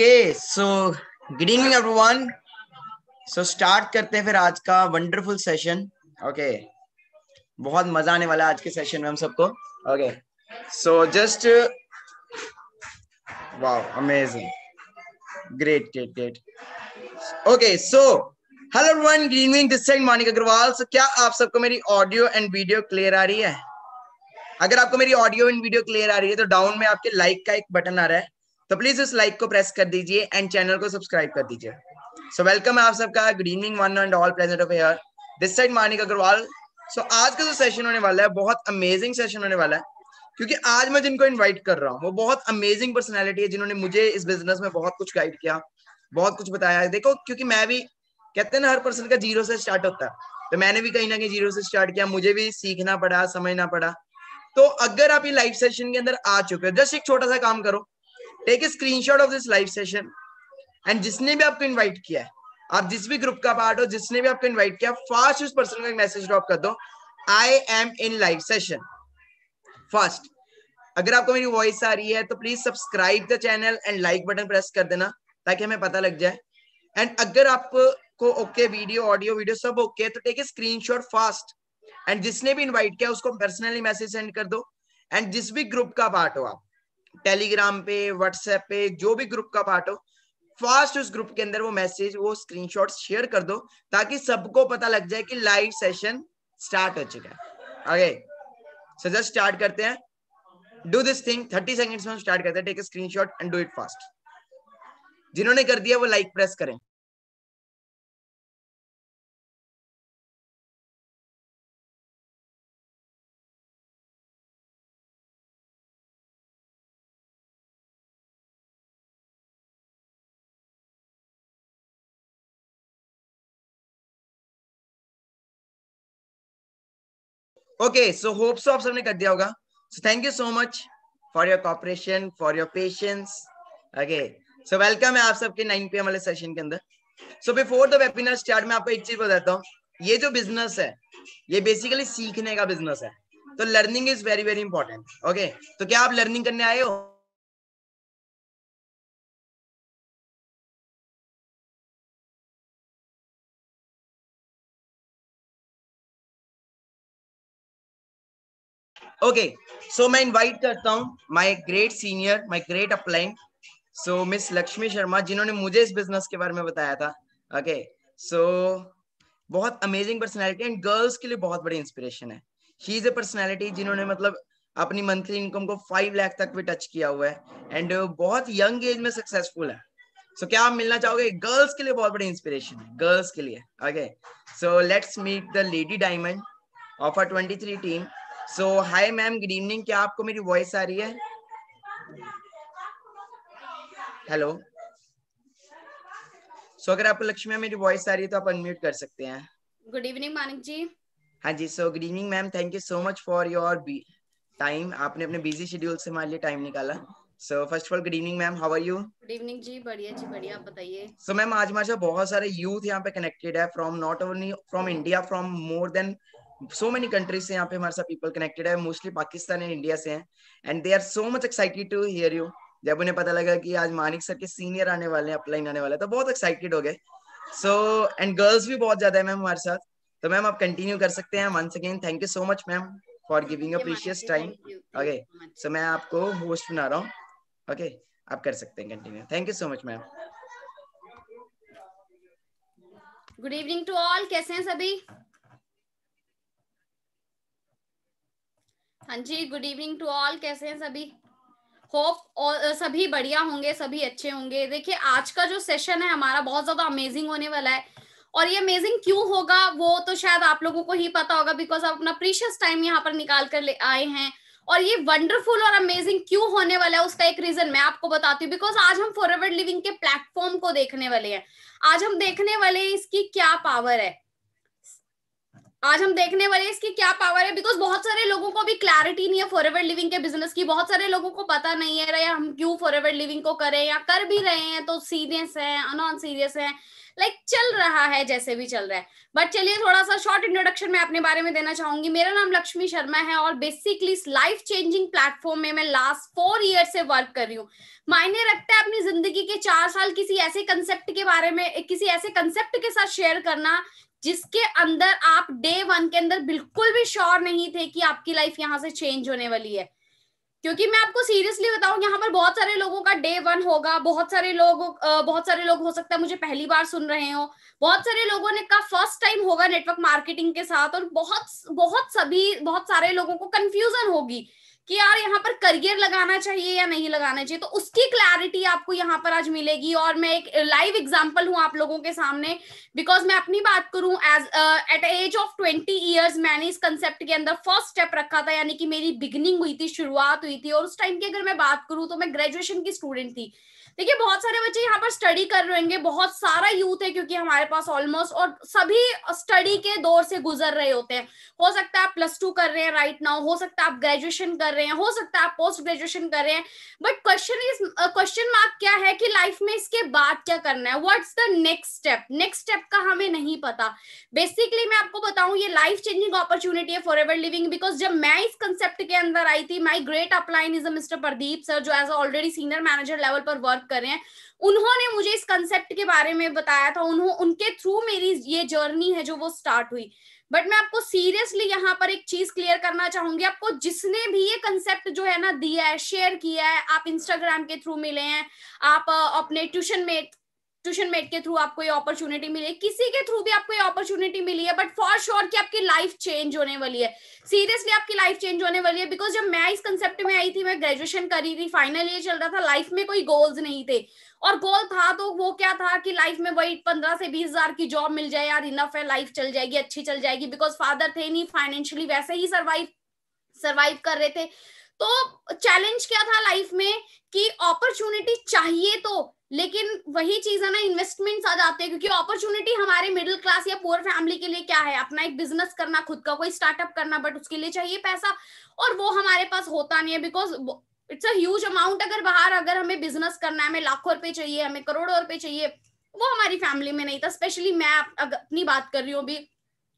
Okay so good evening everyone so start करते हैं फिर आज का वंडरफुल सेशन ओके बहुत मजा आने वाला आज के सेशन में हम सबको okay so just wow amazing great great great okay so hello everyone good evening this side Manik Agarwal so क्या आप सबको मेरी ऑडियो एंड वीडियो क्लियर आ रही है अगर आपको मेरी ऑडियो एंड वीडियो क्लियर आ रही है तो डाउन में आपके लाइक का एक बटन आ रहा है तो प्लीज उस लाइक को प्रेस कर दीजिए एंड चैनल को सब्सक्राइब कर दीजिए सो वेलकम है आप सबका good evening one and all present of air this side Manik Agarwal so आज का जो सेशन होने वाला है बहुत अमेजिंग सेशन होने वाला है क्योंकि आज मैं जिनको इनवाइट कर रहा हूँ वो बहुत अमेजिंग पर्सनैलिटी है जिन्होंने मुझे इस बिजनेस में बहुत कुछ गाइड किया बहुत कुछ बताया देखो क्योंकि मैं भी कहते हैं ना हर पर्सन का जीरो से स्टार्ट होता है तो मैंने भी कहीं ना कहीं जीरो से स्टार्ट किया मुझे भी सीखना पड़ा समझना पड़ा तो अगर आप ये लाइव सेशन के अंदर आ चुके हो जस्ट एक छोटा सा काम करो take a shot of this live session and जिसने भी आपको इन्वाइट किया है आप जिस भी ग्रुप का पार्ट हो जिसने भी आपको इन्वाइट किया फास्ट उस पर्सन का मैसेज ड्रॉप कर दो I am in live session first अगर आपको मेरी वॉइस आ रही है तो please subscribe the channel and like button press कर देना ताकि हमें पता लग जाए एंड अगर आपको ओके वीडियो ऑडियो वीडियो सब ओके okay, तो take a shot fast and जिसने भी इन्वाइट किया उसको पर्सनली मैसेज सेंड कर दो एंड जिस भी ग्रुप का पार्ट हो आप टेलीग्राम पे व्हाट्सएप पे जो भी ग्रुप का पार्ट हो फास्ट उस ग्रुप के अंदर वो मैसेज वो स्क्रीनशॉट शेयर कर दो ताकि सबको पता लग जाए कि लाइव सेशन स्टार्ट हो चुका है आगे सो जस्ट स्टार्ट करते हैं do this thing thirty seconds में स्टार्ट करते हैं take a screenshot and do it fast जिन्होंने कर दिया वो लाइक like प्रेस करें ओके सो होप सो आप सबने कर दिया होगा so thank you so much for your cooperation for your patience okay so welcome है आप सबके नाइन पी एम वाले सेशन के अंदर so before the webinar start में आपको एक चीज बताता हूँ ये जो बिजनेस है ये बेसिकली सीखने का बिजनेस है तो learning is very very important okay तो क्या आप लर्निंग करने आए हो ओके सो मैं इनवाइट करता हूँ my great senior my great upline so miss Lakshmi Sharma जिन्होंने मुझे इस बिजनेस के बारे में बताया था ओके सो बहुत अमेजिंग पर्सनैलिटी एंड गर्ल्स के लिए बहुत बड़ी इंस्पिरेशन है ही इज ए पर्सनैलिटी जिन्होंने मतलब अपनी मंथली इनकम को फाइव लाख तक भी टच किया हुआ है एंड बहुत यंग एज में सक्सेसफुल है सो so, क्या आप मिलना चाहोगे गर्ल्स के लिए बहुत बड़ी इंस्पिरेशन है गर्ल्स के लिए okay so let's meet the lady diamond of R twenty three team so hi ma'am good evening क्या आपको मेरी वॉइस आ रही है हेलो सो so, अगर आपको लक्ष्मी मेरी वॉइस आ रही है तो आप अनम्यूट कर सकते हैं गुड इवनिंग मानिक जी हाँ जी so good evening ma'am thank you so much for your time आपने अपने बिजी शेड्यूल से मान लिया टाइम निकाला so first of all good evening ma'am how are you good evening जी बढ़िया जी बढ़िया आप बताइए सो मैम आज हमारे साथ बहुत सारे यूथ यहाँ पे कनेक्टेड है from not only from India from more than so many countries से यहाँ पे हमारे साथ पीपल कनेक्टेड है मोस्टली पाकिस्तान एंड इंडिया से हैं and they are so much excited to hear you जब उन्हें पता लगा कि आज मानिक सर के सीनियर आने वाले हैं अपलाइन आने वाले है तो बहुत एक्साइटेड हो गए सो एंड गर्ल्स भी बहुत ज्यादा है मैम हमारे साथ तो मैम आप कंटिन्यू कर सकते हैं once again thank you so much ma'am for giving a precious time okay so मैं आपको होस्ट बना रहा हूँ ओके okay, आप कर सकते हैं continue thank you so much ma'am good evening to all कैसे हैं सभी हाँ जी गुड इवनिंग टू ऑल कैसे हैं सभी होप और सभी बढ़िया होंगे सभी अच्छे होंगे देखिए आज का जो सेशन है हमारा बहुत ज्यादा अमेजिंग होने वाला है और ये अमेजिंग क्यों होगा वो तो शायद आप लोगों को ही पता होगा बिकॉज आप अपना प्रीशियस टाइम यहाँ पर निकाल कर ले आए हैं और ये वंडरफुल और अमेजिंग क्यों होने वाला है उसका एक रीजन मैं आपको बताती हूँ बिकॉज आज हम फॉर लिविंग के प्लेटफॉर्म को देखने वाले हैं आज हम देखने वाले हैं इसकी क्या पावर है आज हम देखने वाले हैं इसकी क्या पावर है बिकॉज बहुत सारे लोगों को भी क्लैरिटी नहीं है फॉर एवर लिविंग के बिजनेस की बहुत सारे लोगों को पता नहीं है हम क्यों फॉर एवर लिविंग को करें या कर भी रहे हैं तो सीरियस है अनऑन सीरियस है लाइक like, चल रहा है जैसे भी चल रहा है बट चलिए थोड़ा सा शॉर्ट इंट्रोडक्शन मैं अपने बारे में देना चाहूंगी मेरा नाम लक्ष्मी शर्मा है और बेसिकली इस लाइफ चेंजिंग प्लेटफॉर्म में मैं लास्ट फोर ईयर से वर्क कर रही हूँ मायने रखता है अपनी जिंदगी के चार साल किसी ऐसे कंसेप्ट के बारे में किसी ऐसे कंसेप्ट के साथ शेयर करना जिसके अंदर आप डे वन के अंदर बिल्कुल भी श्योर नहीं थे कि आपकी लाइफ यहाँ से चेंज होने वाली है क्योंकि मैं आपको सीरियसली बताऊं यहाँ पर बहुत सारे लोगों का डे वन होगा बहुत सारे लोग बहुत सारे लोग हो सकता है मुझे पहली बार सुन रहे हो बहुत सारे लोगों ने का फर्स्ट टाइम होगा नेटवर्क मार्केटिंग के साथ और बहुत बहुत सभी बहुत सारे लोगों को कंफ्यूजन होगी कि यार यहाँ पर करियर लगाना चाहिए या नहीं लगाना चाहिए तो उसकी क्लैरिटी आपको यहाँ पर आज मिलेगी और मैं एक लाइव एग्जाम्पल हूँ आप लोगों के सामने बिकॉज मैं अपनी बात करूँ as at age of twenty years मैंने इस कंसेप्ट के अंदर फर्स्ट स्टेप रखा था यानी कि मेरी बिगनिंग हुई थी शुरुआत हुई थी और उस टाइम की अगर मैं बात करूँ तो मैं ग्रेजुएशन की स्टूडेंट थी देखिए बहुत सारे बच्चे यहाँ पर स्टडी कर रहे होंगे बहुत सारा यूथ है क्योंकि हमारे पास ऑलमोस्ट और सभी स्टडी के दौर से गुजर रहे होते हैं हो सकता है आप प्लस टू कर रहे हैं राइट नाउ हो सकता है आप ग्रेजुएशन कर रहे हैं हो सकता है आप पोस्ट ग्रेजुएशन कर रहे हैं but question is question mark क्या है कि लाइफ में इसके बाद क्या करना है what's the next step next step का हमें नहीं पता बेसिकली मैं आपको बताऊं ये लाइफ चेंजिंग अपॉर्चुनिटी है फॉर एवर लिविंग बिकॉज जब मैं इस कंसेप्ट के अंदर आई थी my great upline is mister Pradeep sir जो as already senior manager level पर वर्क कर रहे हैं उन्होंने मुझे इस कंसेप्ट के बारे में बताया था उन्होंने उनके थ्रू मेरी ये जर्नी है जो वो स्टार्ट हुई बट मैं आपको सीरियसली यहाँ पर एक चीज क्लियर करना चाहूंगी आपको जिसने भी ये कंसेप्ट जो है ना दिया है शेयर किया है आप इंस्टाग्राम के थ्रू मिले हैं आप अपने ट्यूशन मेट ट्यूशन मेट के थ्रू आपको ये अपॉर्चुनिटी मिली है किसी के थ्रू भी आपको ये अपॉर्चुनिटी मिली है बट फॉर श्योर की आपकी लाइफ चेंज होने वाली है सीरियसली आपकी लाइफ चेंज होने वाली है बिकॉज जब मैं इस कंसेप्ट में आई थी मैं ग्रेजुएशन करी थी फाइनल ये चल रहा था लाइफ में कोई गोल्स नहीं थे और गोल था तो वो क्या था कि लाइफ में वही पंद्रह से बीस हजार की जॉब मिल जाए यार इनफ है लाइफ चल जाएगी अच्छी चल जाएगी बिकॉज फादर थे नहीं फाइनेंशियली वैसे ही सर्वाइव सर्वाइव कर रहे थे तो चैलेंज क्या था लाइफ में कि अपॉर्चुनिटी चाहिए तो लेकिन वही चीज है ना इन्वेस्टमेंट्स आ जाते हैं क्योंकि अपॉर्चुनिटी हमारे मिडिल क्लास या पुअर फैमिली के लिए क्या है अपना एक बिजनेस करना खुद का कोई स्टार्टअप करना बट उसके लिए चाहिए पैसा और वो हमारे पास होता नहीं है because it's a huge amount अगर बाहर अगर हमें बिजनेस करना है हमें लाखों रुपए चाहिए हमें करोड़ों रुपए चाहिए वो हमारी फैमिली में नहीं था स्पेशली मैं अपनी बात कर रही हूँ अभी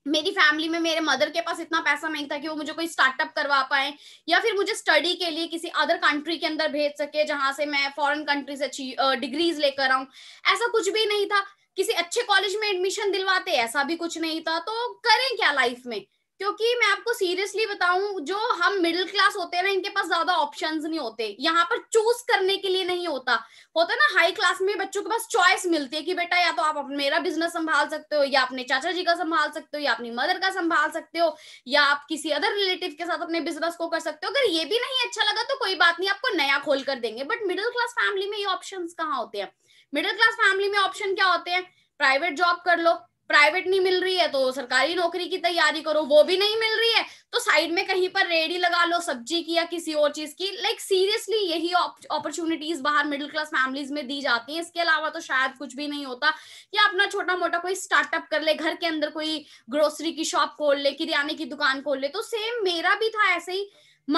मेरी फैमिली में मेरे मदर के पास इतना पैसा नहीं था कि वो मुझे कोई स्टार्टअप करवा पाए या फिर मुझे स्टडी के लिए किसी अदर कंट्री के अंदर भेज सके जहां से मैं फॉरेन कंट्री से अच्छी डिग्रीज लेकर आऊं ऐसा कुछ भी नहीं था किसी अच्छे कॉलेज में एडमिशन दिलवाते ऐसा भी कुछ नहीं था तो करें क्या लाइफ में क्योंकि मैं आपको सीरियसली बताऊं जो हम मिडिल क्लास होते हैं ना इनके पास ज्यादा ऑप्शंस नहीं होते यहाँ पर चूज करने के लिए नहीं होता होता ना हाई क्लास में बच्चों के पास चॉइस मिलती है कि बेटा या तो आप मेरा बिजनेस संभाल सकते हो या अपने चाचा जी का संभाल सकते हो या अपनी मदर का संभाल सकते हो या आप किसी अदर रिलेटिव के साथ अपने बिजनेस को कर सकते हो अगर ये भी नहीं अच्छा लगा तो कोई बात नहीं आपको नया खोल कर देंगे बट मिडिल क्लास फैमिली में ये ऑप्शन कहाँ होते हैं मिडिल क्लास फैमिली में ऑप्शन क्या होते हैं प्राइवेट जॉब कर लो प्राइवेट नहीं मिल रही है तो सरकारी नौकरी की तैयारी करो वो भी नहीं मिल रही है तो साइड में कहीं पर रेडी लगा लो सब्जी की या किसी और चीज की लाइक सीरियसली यही अपॉर्चुनिटीज बाहर मिडिल क्लास फैमिलीज में दी जाती है इसके अलावा तो शायद कुछ भी नहीं होता या अपना छोटा मोटा कोई स्टार्टअप कर ले घर के अंदर कोई ग्रोसरी की शॉप खोल ले किरियाने की दुकान खोल ले तो सेम मेरा भी था ऐसे ही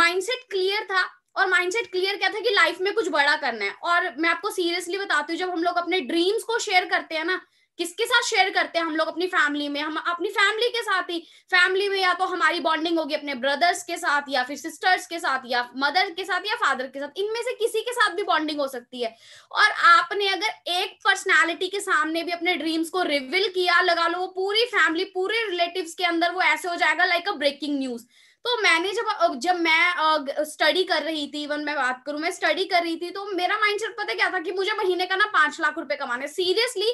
माइंडसेट क्लियर था और माइंडसेट क्लियर क्या था कि लाइफ में कुछ बड़ा करना है और मैं आपको सीरियसली बताती हूँ जब हम लोग अपने ड्रीम्स को शेयर करते हैं ना किसके साथ शेयर करते हैं हम लोग अपनी फैमिली में हम अपनी फैमिली के साथ ही फैमिली में या तो हमारी बॉन्डिंग होगी अपने ब्रदर्स के साथ या फिर सिस्टर्स के साथ या मदर के साथ या फादर के साथ इनमें से किसी के साथ भी बॉन्डिंग हो सकती है और आपने अगर एक पर्सनैलिटी के सामने भी अपने ड्रीम्स को रिविल किया लगा लो वो पूरी फैमिली पूरे रिलेटिव के अंदर वो ऐसे हो जाएगा लाइक अ ब्रेकिंग न्यूज तो मैंने जब जब मैं स्टडी कर रही थी इवन मैं बात करूं मैं स्टडी कर रही थी तो मेरा माइंडसेट पता क्या था कि मुझे महीने का ना पांच लाख रुपए कमाने सीरियसली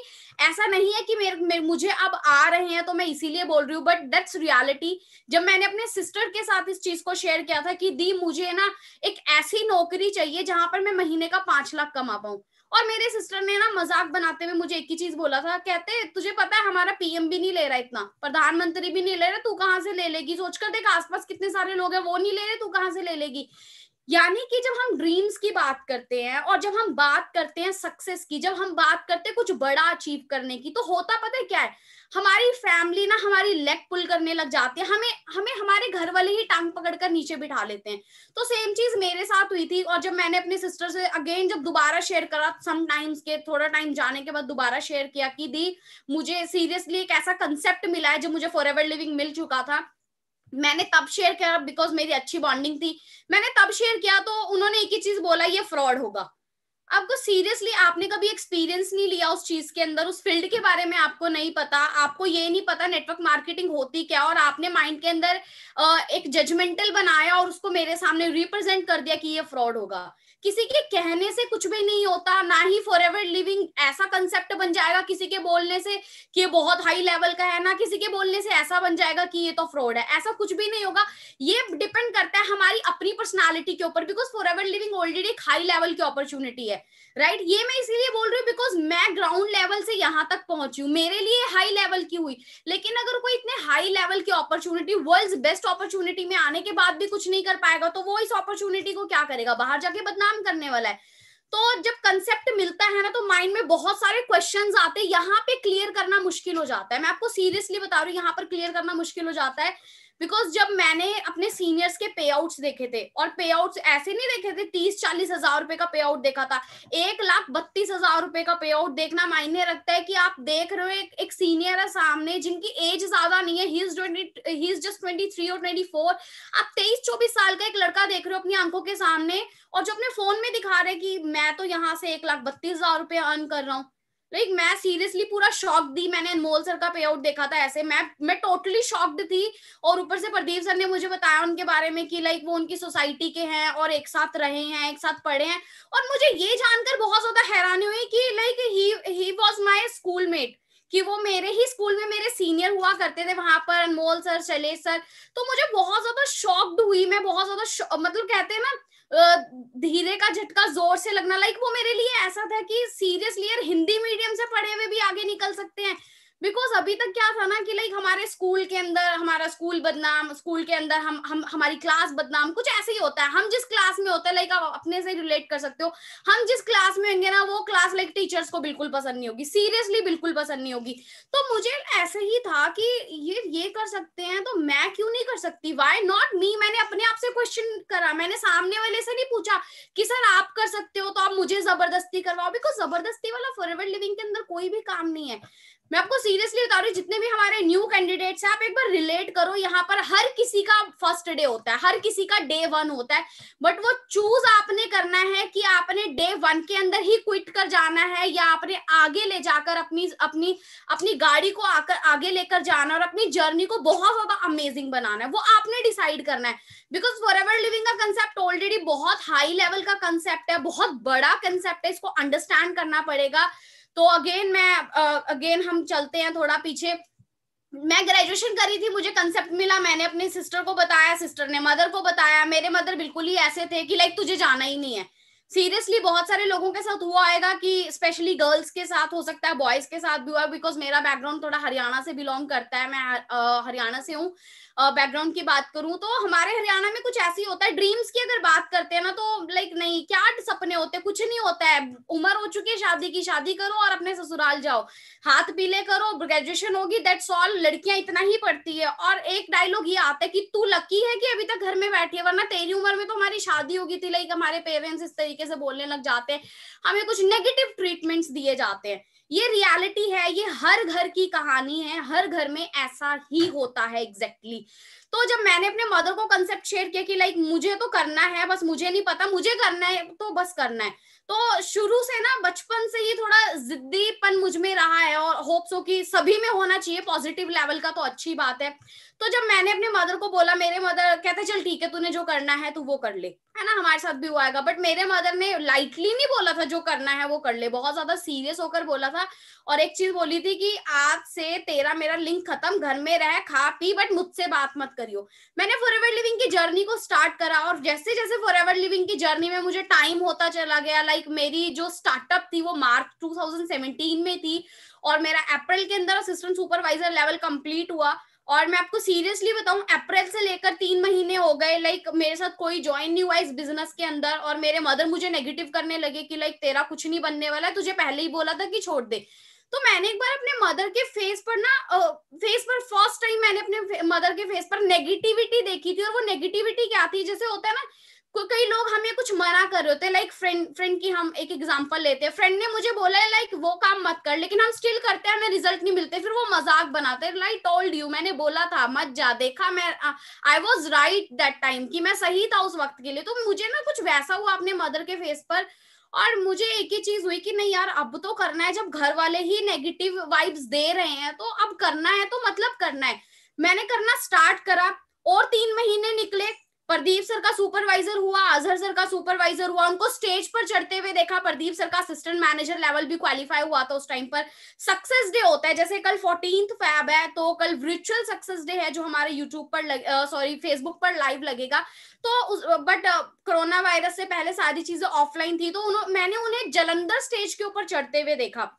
ऐसा नहीं है कि मेरे, मेरे मुझे अब आ रहे हैं तो मैं इसीलिए बोल रही हूँ बट दैट्स रियालिटी जब मैंने अपने सिस्टर के साथ इस चीज को शेयर किया था कि दी मुझे ना एक ऐसी नौकरी चाहिए जहां पर मैं महीने का पांच लाख कमा पाऊँ और मेरे सिस्टर ने ना मजाक बनाते हुए मुझे एक ही चीज बोला था कहते तुझे पता है हमारा पीएम भी नहीं ले रहा इतना प्रधानमंत्री भी नहीं ले रहा तू कहाँ से ले लेगी सोचकर देख आसपास कितने सारे लोग हैं वो नहीं ले रहे तू कहाँ से ले लेगी यानी कि जब हम ड्रीम्स की बात करते हैं और जब हम बात करते हैं सक्सेस की जब हम बात करते हैं कुछ बड़ा अचीव करने की तो होता पता है क्या है हमारी फैमिली ना हमारी लेग पुल करने लग जाती है हमें हमें हमारे घर वाले ही टांग पकड़ कर नीचे बिठा लेते हैं तो सेम चीज मेरे साथ हुई थी और जब मैंने अपने सिस्टर से अगेन जब दोबारा शेयर करा सम टाइम्स के थोड़ा टाइम जाने के बाद दोबारा शेयर किया कि दी मुझे सीरियसली एक ऐसा कंसेप्ट मिला है जो मुझे फॉर एवर लिविंग मिल चुका था मैंने तब शेयर किया बिकॉज मेरी अच्छी बॉन्डिंग थी मैंने तब शेयर किया तो उन्होंने एक ही चीज बोला ये फ्रॉड होगा आपको सीरियसली आपने कभी एक्सपीरियंस नहीं लिया उस चीज के अंदर उस फील्ड के बारे में आपको नहीं पता आपको ये नहीं पता नेटवर्क मार्केटिंग होती क्या और आपने माइंड के अंदर एक जजमेंटल बनाया और उसको मेरे सामने रिप्रेजेंट कर दिया कि ये फ्रॉड होगा किसी के कहने से कुछ भी नहीं होता ना ही फॉर एवर लिविंग ऐसा कंसेप्ट बन जाएगा किसी के बोलने से कि ये बहुत हाई लेवल का है ना किसी के बोलने से ऐसा बन जाएगा कि ये तो फ्रॉड है ऐसा कुछ भी नहीं होगा ये डिपेंड करता है हमारी अपनी पर्सनालिटी के ऊपर because Forever Living already एक हाई लेवल की अपॉर्चुनिटी है राइट right? ये मैं इसीलिए बोल रही हूँ बिकॉज मैं ग्राउंड लेवल से यहाँ तक पहुंची हूँ मेरे लिए हाई लेवल की हुई लेकिन अगर कोई इतने हाई लेवल की अपॉर्चुनिटी वर्ल्ड बेस्ट अपॉर्चुनिटी में आने के बाद भी कुछ नहीं कर पाएगा तो वो इस अपॉर्चुनिटी को क्या करेगा बाहर जाके बदनाम काम करने वाला है तो जब कंसेप्ट मिलता है ना तो माइंड में बहुत सारे क्वेश्चन आते हैं यहाँ पे क्लियर करना मुश्किल हो जाता है मैं आपको सीरियसली बता रही हूँ यहाँ पर क्लियर करना मुश्किल हो जाता है बिकॉज जब मैंने अपने सीनियर्स के पे आउट देखे थे और पे आउट ऐसे नहीं देखे थे तीस चालीस हजार रुपए का पे आउट देखा था एक लाख बत्तीस हजार रुपए का पे आउट देखना मायने रखता है कि आप देख रहे हो एक, एक सीनियर है सामने जिनकी एज ज्यादा नहीं है he is twenty he is just twenty three और ट्वेंटी फोर आप तेईस चौबीस साल का एक लड़का देख रहे हो अपनी आंखों के सामने और जो अपने फोन में दिखा रहे कि मैं तो यहाँ से एक लाख बत्तीस हजार रुपए अर्न कर रहा हूँ लाइक मैं सीरियसली पूरा शॉक दी मैंने अनमोल सर का पे आउट देखा था ऐसे मैं मैं टोटली शॉक्ड थी और ऊपर से प्रदीप सर ने मुझे बताया उनके बारे में कि लाइक वो उनकी सोसाइटी के हैं और एक साथ रहे हैं एक साथ पढ़े हैं और मुझे ये जानकर बहुत ज्यादा हैरानी हुई कि like he he my my schoolmate कि वो मेरे ही स्कूल में मेरे सीनियर हुआ करते थे वहां पर अनमोल सर शैलेश सर तो मुझे बहुत ज्यादा शॉक्ड हुई मैं बहुत ज्यादा मतलब कहते हैं ना धीरे का झटका जोर से लगना लाइक वो मेरे लिए ऐसा था कि सीरियसली यार हिंदी मीडियम से पढ़े हुए भी आगे निकल सकते हैं बिकॉज अभी तक क्या था ना कि लाइक हमारे स्कूल के अंदर हमारा स्कूल बदनाम स्कूल के अंदर हम हम हमारी क्लास बदनाम कुछ ऐसे ही होता है हम जिस क्लास में होते हैं लाइक आप अपने से रिलेट कर सकते हो हम जिस क्लास में होंगे ना वो क्लास लाइक टीचर्स को बिल्कुल पसंद नहीं होगी सीरियसली बिल्कुल पसंद नहीं होगी तो मुझे ऐसे ही था कि ये ये कर सकते हैं तो मैं क्यों नहीं कर सकती वाई नॉट मी मैंने अपने आप से क्वेश्चन करा मैंने सामने वाले से नहीं पूछा कि सर आप कर सकते हो तो आप मुझे जबरदस्ती करवाओ बिकॉज जबरदस्ती वाला फॉरवर्ड लिविंग के अंदर कोई भी काम नहीं है मैं आपको सीरियसली बता रही हूँ जितने भी हमारे न्यू कैंडिडेट्स हैं आप एक बार रिलेट करो यहाँ पर हर किसी का फर्स्ट डे होता है हर किसी का डे वन होता है बट वो चूज आपने करना है कि आपने डे वन के अंदर ही क्विट कर जाना है या आपने आगे ले जाकर अपनी अपनी अपनी गाड़ी को आकर आगे लेकर जाना और अपनी जर्नी को बहुत ज्यादा अमेजिंग बनाना है वो आपने डिसाइड करना है बिकॉज फॉर एवर लिविंग का कंसेप्ट ऑलरेडी बहुत हाई लेवल का कंसेप्ट है बहुत बड़ा कंसेप्ट है इसको अंडरस्टैंड करना पड़ेगा तो अगेन मैं अगेन हम चलते हैं थोड़ा पीछे मैं ग्रेजुएशन करी थी मुझे कंसेप्ट मिला मैंने अपने सिस्टर को बताया सिस्टर ने मदर को बताया मेरे मदर बिल्कुल ही ऐसे थे कि लाइक तुझे जाना ही नहीं है सीरियसली बहुत सारे लोगों के साथ हुआ आएगा कि स्पेशली गर्ल्स के साथ हो सकता है बॉयज के साथ भी हुआ बिकॉज मेरा बैकग्राउंड थोड़ा हरियाणा से बिलोंग करता है मैं हरियाणा से हूँ बैकग्राउंड की बात करूं तो हमारे हरियाणा में कुछ ऐसी होता है ड्रीम्स की अगर बात करते हैं ना तो लाइक नहीं क्या सपने होते कुछ नहीं होता है उम्र हो चुकी है शादी की शादी करो और अपने ससुराल जाओ हाथ पीले करो ग्रेजुएशन होगी दैट्स ऑल लड़कियां इतना ही पढ़ती है और एक डायलॉग ये आता है कि तू लकी है कि अभी तक घर में बैठी है वरना तेरी उम्र में तो हमारी शादी होगी थी लाइक हमारे पेरेंट्स इस तरीके से बोलने लग जाते हैं हमें कुछ नेगेटिव ट्रीटमेंट्स दिए जाते हैं ये रियलिटी है ये हर घर की कहानी है हर घर में ऐसा ही होता है एग्जैक्टली exactly. तो जब मैंने अपने मदर को कंसेप्ट शेयर किया कि लाइक मुझे तो करना है बस मुझे नहीं पता मुझे करना है तो बस करना है तो शुरू से ना बचपन से ही थोड़ा जिद्दीपन मुझ में रहा है और होप्स हो कि सभी में होना चाहिए पॉजिटिव लेवल का तो अच्छी बात है तो जब मैंने अपने मदर को बोला मेरे मदर कहते चल ठीक है तूने जो करना है तू वो कर ले है ना हमारे साथ भी हुआ बट मेरे मदर ने लाइटली नहीं बोला था जो करना है वो कर ले बहुत ज्यादा सीरियस होकर बोला था और एक चीज बोली थी कि आज से तेरा मेरा लिंक खत्म घर में रह खा पी बट मुझसे बात मत करी हो मैंने फॉरएवर लिविंग की जर्नी को स्टार्ट करा और जैसे जैसे फॉरएवर लिविंग की जर्नी में मुझे टाइम होता चला गया लाइक like मेरी जो स्टार्टअप थी वो मार्च 2017 में थी और मेरा अप्रैल के अंदर असिस्टेंट सुपरवाइजर लेवल कंप्लीट हुआ और मैं आपको सीरियसली बताऊं अप्रैल से लेकर तीन महीने हो गए लाइक like, मेरे साथ कोई ज्वाइन नहीं हुआ इस बिजनेस के अंदर और मेरे मदर मुझे नेगेटिव करने लगे कि लाइक like, तेरा कुछ नहीं बनने वाला है तुझे पहले ही बोला था कि छोड़ दे तो मैंने एक बार अपने मदर के फेस पर ना फेस पर फर्स्ट टाइम मैंने अपने मदर के फेस पर नेगेटिविटी देखी थी और वो नेगेटिविटी क्या थी जैसे होता है ना कई लोग हमें कुछ मना कर रहे होते हैं लाइक फ्रेंड फ्रेंड की हम एक एग्जांपल लेते हैं फ्रेंड ने मुझे बोला है लाइक वो काम मत कर लेकिन हम स्टिल करते हैं हमें रिजल्ट नहीं मिलते फिर वो मजाक बनाते हैं लाइक टोल्ड यू मैंने बोला था मत जा देखा मैं I was right that time कि मैं सही था उस वक्त के लिए तो मुझे ना कुछ वैसा हुआ अपने मदर के फेस पर और मुझे एक ही चीज हुई कि नहीं यार अब तो करना है जब घर वाले ही नेगेटिव वाइब्स दे रहे हैं तो अब करना है तो मतलब करना है मैंने करना स्टार्ट करा और तीन महीने निकले प्रदीप सर का सुपरवाइजर हुआ अजहर सर का सुपरवाइजर हुआ उनको स्टेज पर चढ़ते हुए देखा प्रदीप सर का असिस्टेंट मैनेजर लेवल भी क्वालिफाई हुआ था उस टाइम पर सक्सेस डे होता है जैसे कल फोर्टीन फैब है तो कल विचुअल सक्सेस डे है जो हमारे यूट्यूब पर सॉरी फेसबुक पर लाइव लगेगा तो बट कोरोना वायरस से पहले सारी चीजें ऑफलाइन थी तो उन्होंने मैंने उन्हें जलंधर स्टेज के ऊपर चढ़ते हुए देखा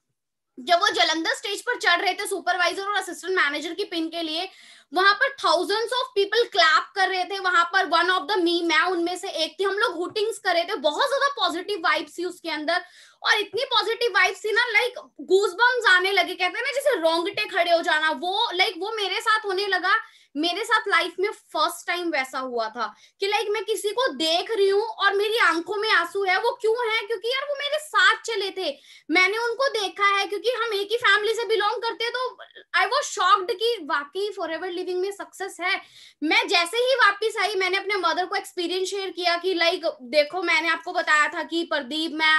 जब वो जलंधर स्टेज पर चढ़ रहे थे सुपरवाइजर और असिस्टेंट मैनेजर की पिन के लिए वहां पर थाउजेंड्स ऑफ पीपल क्लैप कर रहे थे वहां पर वन ऑफ द मी मैं उनमें से एक थी हम लोग हुटिंग्स कर रहे थे बहुत ज्यादा पॉजिटिव वाइब्स थी उसके अंदर और इतनी पॉजिटिव वाइब्स थी ना लाइक गूसबम्स आने लगे कहते हैं ना जैसे रोंगटे खड़े हो जाना वो लाइक वो मेरे साथ होने लगा मेरे साथ लाइफ में फर्स्ट टाइम वैसा हुआ था कि लाइक मैं किसी को देख रही हूँ और मेरी आंखों में आंसू है वो क्यों है क्योंकि यार वो मेरे साथ चले थे मैंने उनको देखा है क्योंकि हम एक ही फैमिली से बिलोंग करते हैं तो आई वॉज शॉक्ड कि वाकई फॉर एवर लिविंग में सक्सेस है मैं जैसे ही वापिस आई मैंने अपने मदर को एक्सपीरियंस शेयर किया कि लाइक देखो मैंने आपको बताया था कि प्रदीप मैं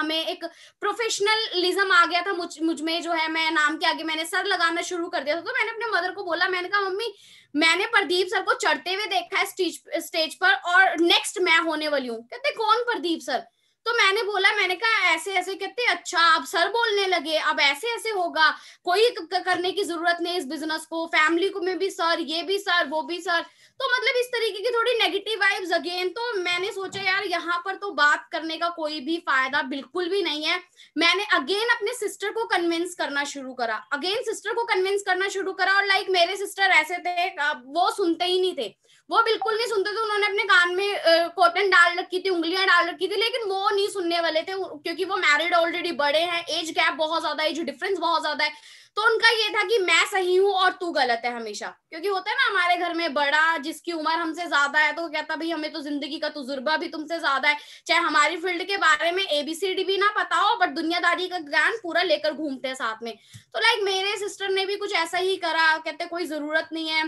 हमें एक प्रोफेशनलिज्म आ गया था मुझ मुझ में जो है मैं नाम के आगे मैंने सर लगाना शुरू कर दिया था तो मैंने अपने मदर को बोला मैंने कहा मम्मी मैंने प्रदीप सर को चढ़ते हुए देखा है स्टेज स्टेज पर और नेक्स्ट मैं होने वाली हूँ कहते कौन प्रदीप सर तो मैंने बोला मैंने कहा ऐसे ऐसे कहते अच्छा अब सर बोलने लगे अब ऐसे ऐसे होगा कोई करने की जरूरत नहीं इस बिजनेस को फैमिली को में भी सर ये भी सर वो भी सर तो मतलब इस तरीके की थोड़ी नेगेटिव वाइब्स अगेन तो मैंने सोचा यार यहाँ पर तो बात करने का कोई भी फायदा बिल्कुल भी नहीं है मैंने अगेन अपने सिस्टर को कन्विंस करना शुरू करा अगेन सिस्टर को कन्विंस करना शुरू करा और लाइक मेरे सिस्टर ऐसे थे वो सुनते ही नहीं थे वो बिल्कुल नहीं सुनते थे उन्होंने अपने कान में कॉटन डाल रखी थी उंगलियां डाल रखी थी लेकिन वो नहीं सुनने वाले थे क्योंकि वो मैरिड ऑलरेडी बड़े हैं एज गैप बहुत ज्यादा एज डिफरेंस बहुत ज्यादा है तो उनका ये था कि मैं सही हूँ और तू गलत है हमेशा क्योंकि होता है ना हमारे घर में बड़ा जिसकी उम्र हमसे ज्यादा है तो कहता भाई हमें तो जिंदगी का तजुर्बा भी तुमसे ज्यादा है चाहे हमारी फील्ड के बारे में एबीसीडी भी ना पता हो बट दुनियादारी का ज्ञान पूरा लेकर घूमते हैं साथ में तो लाइक मेरे सिस्टर ने भी कुछ ऐसा ही करा कहते कोई जरूरत नहीं है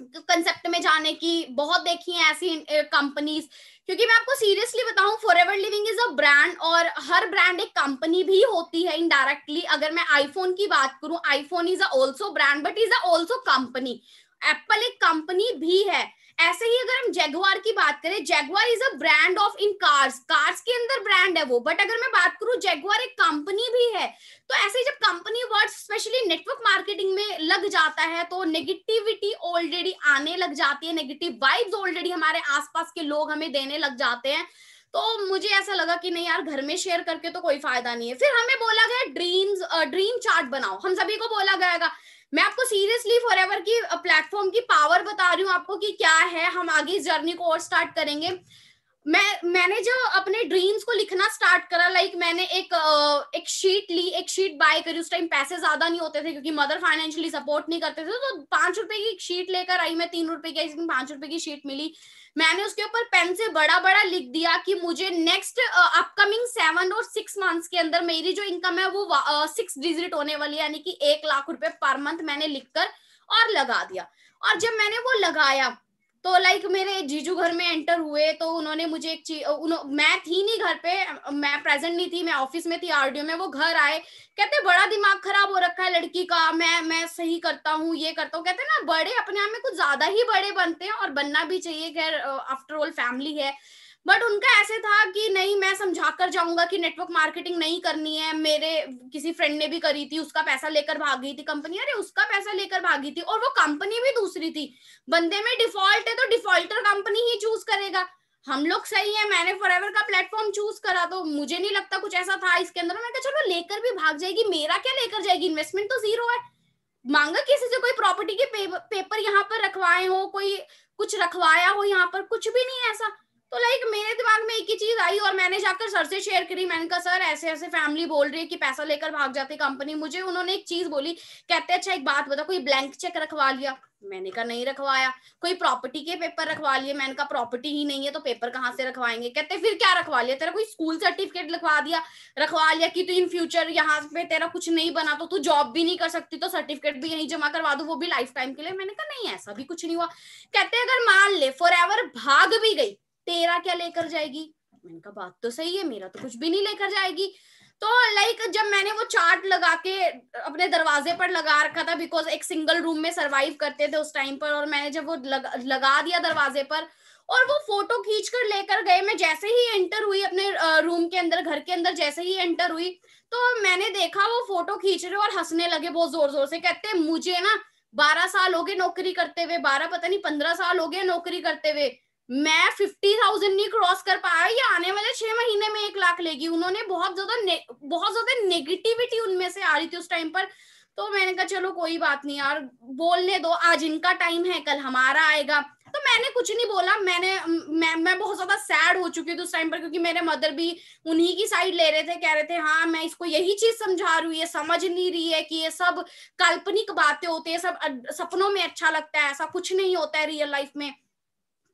कंसेप्ट में जाने की बहुत देखी है ऐसी कंपनीज क्योंकि मैं आपको सीरियसली बताऊं Forever Living is a brand और हर ब्रांड एक कंपनी भी होती है इनडायरेक्टली अगर मैं आईफोन की बात करूं iPhone is a also brand but is a also company Apple एक कंपनी भी है ऐसे ही अगर हम जैगवार की बात करें Jaguar is a brand of in cars cars के अंदर ब्रांड है वो बट अगर मैं बात करूं जैगवार एक कंपनी भी है तो ऐसे ही जब company word specially network marketing में लग जाता है तो नेगेटिविटी ऑलरेडी आने लग जाती है नेगेटिव वाइब्स ऑलरेडी हमारे आसपास के लोग हमें देने लग जाते हैं तो मुझे ऐसा लगा कि नहीं यार घर में शेयर करके तो कोई फायदा नहीं है फिर हमें बोला गया ड्रीम्स ड्रीम चार्ट बनाओ हम सभी को बोला गया मैं आपको सीरियसली फॉर एवर की प्लेटफॉर्म की पावर बता रही हूँ आपको कि क्या है हम आगे इस जर्नी को और स्टार्ट करेंगे मैं मैंने जो अपने ड्रीम्स को लिखना स्टार्ट करा लाइक मैंने एक एक शीट ली एक शीट बाय करी उस टाइम पैसे ज्यादा नहीं होते थे क्योंकि मदर फाइनेंशियली सपोर्ट नहीं करते थे तो पांच रुपए की शीट लेकर आई मैं तीन रुपए की आई पांच रुपए की शीट मिली मैंने उसके ऊपर पेन से बड़ा बड़ा लिख दिया कि मुझे नेक्स्ट अपकमिंग सेवन और सिक्स मंथ्स के अंदर मेरी जो इनकम है वो सिक्स डिजिट uh, होने वाली है यानी कि एक लाख रुपए पर मंथ मैंने लिखकर और लगा दिया और जब मैंने वो लगाया तो लाइक मेरे जीजू घर में एंटर हुए तो उन्होंने मुझे एक चीज मैं थी नहीं घर पे मैं प्रेजेंट नहीं थी मैं ऑफिस में थी आरडीओ में वो घर आए कहते बड़ा दिमाग खराब हो रखा है लड़की का मैं मैं सही करता हूँ ये करता हूँ कहते ना बड़े अपने आप में कुछ ज्यादा ही बड़े बनते हैं और बनना भी चाहिए खैर आफ्टर ऑल फैमिली है बट उनका ऐसे था कि नहीं मैं समझा कर जाऊंगा कि नेटवर्क मार्केटिंग नहीं करनी है मेरे किसी फ्रेंड ने भी करी थी उसका पैसा लेकर भाग गई थी कंपनी अरे उसका पैसा लेकर भागी थी और वो कंपनी भी दूसरी थी बंदे में डिफॉल्ट है तो डिफॉल्टर कंपनी ही चूज करेगा हम लोग सही है मैंने एवर का प्लेटफॉर्म चूज करा तो मुझे नहीं लगता कुछ ऐसा था इसके अंदर मैंने कहा चलो लेकर भी भाग जाएगी मेरा क्या लेकर जाएगी इन्वेस्टमेंट तो जीरो है मांगा किसी से कोई प्रॉपर्टी के पेपर यहाँ पर रखवाए हो कोई कुछ रखवाया हो यहाँ पर कुछ भी नहीं ऐसा तो लाइक मेरे दिमाग में एक ही चीज आई और मैंने जाकर सर से शेयर करी मैंने कहा सर ऐसे ऐसे फैमिली बोल रही है कि पैसा लेकर भाग जाती कंपनी मुझे उन्होंने एक चीज बोली कहते अच्छा एक बात बता कोई ब्लैंक चेक रखवा लिया मैंने कहा नहीं रखवाया कोई प्रॉपर्टी के पेपर रखवा लिए मैंने कहा प्रॉपर्टी ही नहीं है तो पेपर कहाँ से रखवाएंगे कहते फिर क्या रखवा लिया तेरा कोई स्कूल सर्टिफिकेट लिखवा दिया रखवा लिया कि तू इन फ्यूचर यहाँ पे तेरा कुछ नहीं बना तो तू जॉब भी नहीं कर सकती तो सर्टिफिकेट भी यहीं जमा करवा दू वो भी लाइफ टाइम के लिए मैंने कहा नहीं ऐसा भी कुछ नहीं हुआ कहते अगर मान ले फॉर भाग भी गई तेरा क्या लेकर जाएगी मैंने कहा बात तो सही है मेरा तो कुछ भी नहीं लेकर जाएगी तो लाइक like, जब मैंने वो चार्ट लगा के अपने दरवाजे पर लगा रखा था बिकॉज एक सिंगल रूम में सरवाइव करते थे उस टाइम पर और मैंने जब वो लग, लगा दिया दरवाजे पर और वो फोटो खींच कर लेकर गए मैं जैसे ही एंटर हुई अपने रूम के अंदर घर के अंदर जैसे ही एंटर हुई तो मैंने देखा वो फोटो खींच रहे और हंसने लगे बहुत जोर जोर से कहते मुझे ना बारह साल हो गए नौकरी करते हुए बारह पता नहीं पंद्रह साल हो गए नौकरी करते हुए मैं फिफ्टी थाउजेंड नहीं क्रॉस कर पाया ये आने वाले छह महीने में एक लाख लेगी उन्होंने बहुत ज्यादा बहुत ज्यादा नेगेटिविटी उनमें से आ रही थी उस टाइम पर तो मैंने कहा चलो कोई बात नहीं यार बोलने दो आज इनका टाइम है कल हमारा आएगा तो मैंने कुछ नहीं बोला मैंने मैं मैं बहुत ज्यादा सैड हो चुकी थी उस टाइम पर क्योंकि मेरे मदर भी उन्हीं की साइड ले रहे थे कह रहे थे हाँ मैं इसको यही चीज समझा रही है समझ नहीं रही है कि ये सब काल्पनिक बातें होती है सब सपनों में अच्छा लगता है ऐसा कुछ नहीं होता है रियल लाइफ में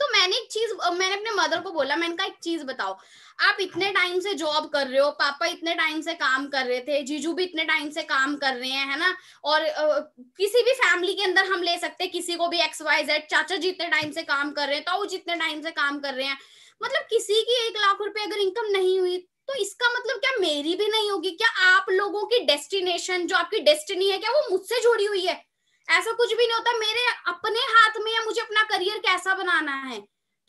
तो मैंने एक चीज मैंने अपने मदर को बोला मैंने कहा एक चीज बताओ आप इतने टाइम से जॉब कर रहे हो पापा इतने टाइम से काम कर रहे थे जीजू भी इतने टाइम से काम कर रहे हैं है ना और आ, किसी भी फैमिली के अंदर हम ले सकते हैं किसी को भी एक्स वाई जेड चाचा जी इतने टाइम से काम कर रहे हैं ताऊ जी इतने टाइम से काम कर रहे हैं मतलब किसी की एक लाख रुपए अगर इनकम नहीं हुई तो इसका मतलब क्या मेरी भी नहीं होगी क्या आप लोगों की डेस्टिनेशन जो आपकी डेस्टिनी है क्या वो मुझसे जुड़ी हुई है ऐसा कुछ भी नहीं होता मेरे अपने हाथ में या मुझे अपना करियर कैसा बनाना है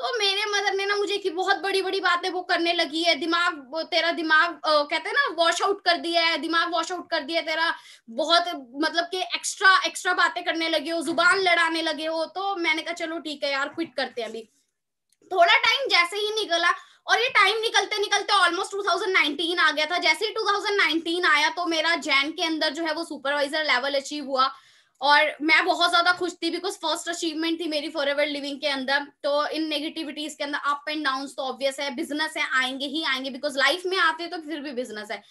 तो मेरे मदर ने ना मुझे की बहुत बड़ी बड़ी बातें वो करने लगी है दिमाग तेरा दिमाग कहते हैं ना वॉश आउट कर दिया है दिमाग वॉश आउट कर दिया है तेरा बहुत मतलब के एक्स्ट्रा एक्स्ट्रा बातें करने लगे हो जुबान लड़ाने लगे हो तो मैंने कहा चलो ठीक है यार क्विट करते हैं अभी थोड़ा टाइम जैसे ही निकला और ये टाइम निकलते निकलते ऑलमोस्ट 2019 आ गया था जैसे ही 2019 आया तो मेरा जैन के अंदर जो है वो सुपरवाइजर लेवल अचीव हुआ और मैं बहुत ज्यादा खुश थी बिकॉज फर्स्ट अचीवमेंट थी मेरी फॉर एवर लिविंग के अंदर तो इन नेगेटिविटीज के अंदर अप एंड डाउन तो ऑब्वियस है बिजनेस है आएंगे ही आएंगे बिकॉज लाइफ में आते तो फिर भी बिजनेस है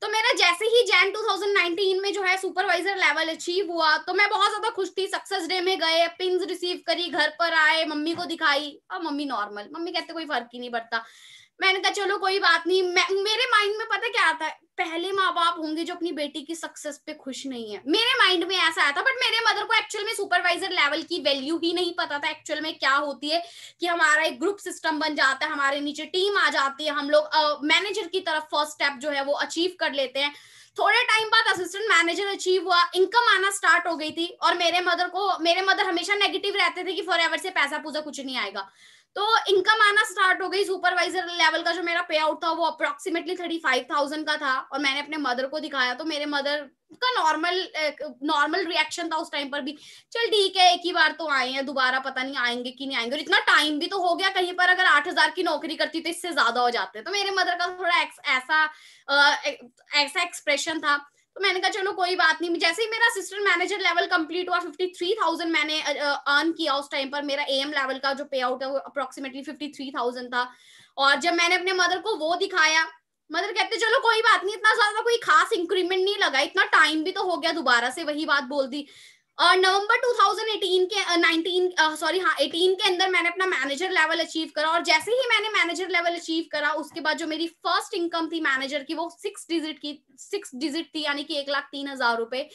तो मेरा जैसे ही जैन 2019 में जो है सुपरवाइजर लेवल अचीव हुआ तो मैं बहुत ज्यादा खुश थी सक्सेस डे में गए पिंस रिसीव करी घर पर आए मम्मी को दिखाई और मम्मी नॉर्मल मम्मी कहते कोई फर्क ही नहीं पड़ता मैंने कहा चलो कोई बात नहीं मेरे माइंड में पता क्या आता है पहले माँ बाप होंगे जो अपनी बेटी की सक्सेस पे खुश नहीं है मेरे माइंड में ऐसा आया था बट मेरे मदर को एक्चुअल में सुपरवाइजर लेवल की वैल्यू ही नहीं पता था एक्चुअल में क्या होती है कि हमारा एक ग्रुप सिस्टम बन जाता है हमारे नीचे टीम आ जाती है हम लोग मैनेजर uh, की तरफ फर्स्ट स्टेप जो है वो अचीव कर लेते हैं थोड़े टाइम बाद असिस्टेंट मैनेजर अचीव हुआ इनकम आना स्टार्ट हो गई थी और मेरे मदर को मेरे मदर हमेशा नेगेटिव रहते थे कि फॉर एवर से पैसा पूजा कुछ नहीं आएगा तो इनकम आना स्टार्ट हो गई सुपरवाइजर लेवल का जो मेरा पे आउट था वो अप्रोक्सीमेटली थर्टी फाइव थाउजेंड का था और मैंने अपने मदर को दिखाया तो मेरे मदर का नॉर्मल नॉर्मल रिएक्शन था उस टाइम पर भी चल ठीक है एक ही बार तो आए हैं दोबारा पता नहीं आएंगे कि नहीं आएंगे और इतना टाइम भी तो हो गया कहीं पर अगर आठ हजार की नौकरी करती तो इससे ज्यादा हो जाते तो मेरे मदर का थोड़ा ऐसा ऐसा एक्सप्रेशन था तो मैंने कहा चलो कोई बात नहीं जैसे ही मेरा असिस्टेंट मैनेजर लेवल कंप्लीट हुआ थाउजेंड मैंने अर्न किया उस टाइम पर मेरा एम लेवल का जो पे आउट है वो अप्रोक्सीमेटली फिफ्टी थ्री थाउजेंड था और जब मैंने अपने मदर को वो दिखाया मदर कहते चलो कोई बात नहीं इतना ज्यादा कोई खास इंक्रीमेंट नहीं लगा इतना टाइम भी तो हो गया दोबारा से वही बात बोल दी नवंबर uh, 2018 के 19 सॉरी हाँ के अंदर मैंने अपना मैनेजर लेवल अचीव करा और जैसे ही मैंने मैनेजर लेवल अचीव करा उसके बाद जो मेरी फर्स्ट इनकम थी मैनेजर की वो सिक्स डिजिट की सिक्स डिजिट थी यानी कि एक लाख तीन हजार रुपए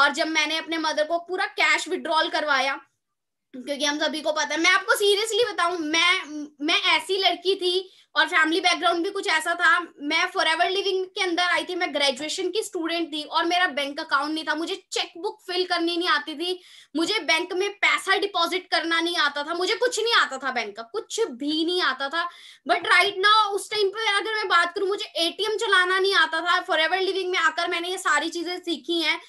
और जब मैंने अपने मदर को पूरा कैश विड्रॉल करवाया क्योंकि हम सभी को पता है मैं आपको सीरियसली बताऊं मैं मैं ऐसी लड़की थी और फैमिली बैकग्राउंड भी कुछ ऐसा था मैं फॉर एवर लिविंग के अंदर आई थी मैं ग्रेजुएशन की स्टूडेंट थी और मेरा बैंक अकाउंट नहीं था मुझे चेक बुक फिल करनी नहीं आती थी मुझे बैंक में पैसा डिपॉजिट करना नहीं आता था मुझे कुछ नहीं आता था बैंक का कुछ भी नहीं आता था बट राइट ना उस टाइम पे अगर मैं बात करूं मुझे एटीएम चलाना नहीं आता था फॉर एवर लिविंग में आकर मैंने ये सारी चीजें सीखी हैं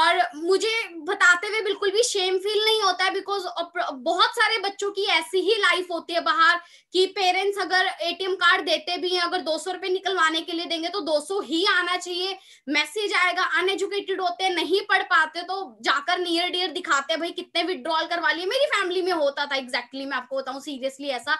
और मुझे बताते हुए बिल्कुल भी शेम फील नहीं होता है बिकॉज बहुत सारे बच्चों की ऐसी ही लाइफ होती है बाहर कि पेरेंट्स अगर एटीएम कार्ड देते भी हैं अगर दो सौ रुपए निकलवाने के लिए देंगे तो दो सौ ही आना चाहिए मैसेज आएगा अनएजुकेटेड होते नहीं पढ़ पाते तो जाकर नियर डियर दिखाते भाई कितने विड्रॉल करवा लिए मेरी फैमिली में होता था एग्जैक्टली exactly, मैं आपको बताऊँ सीरियसली ऐसा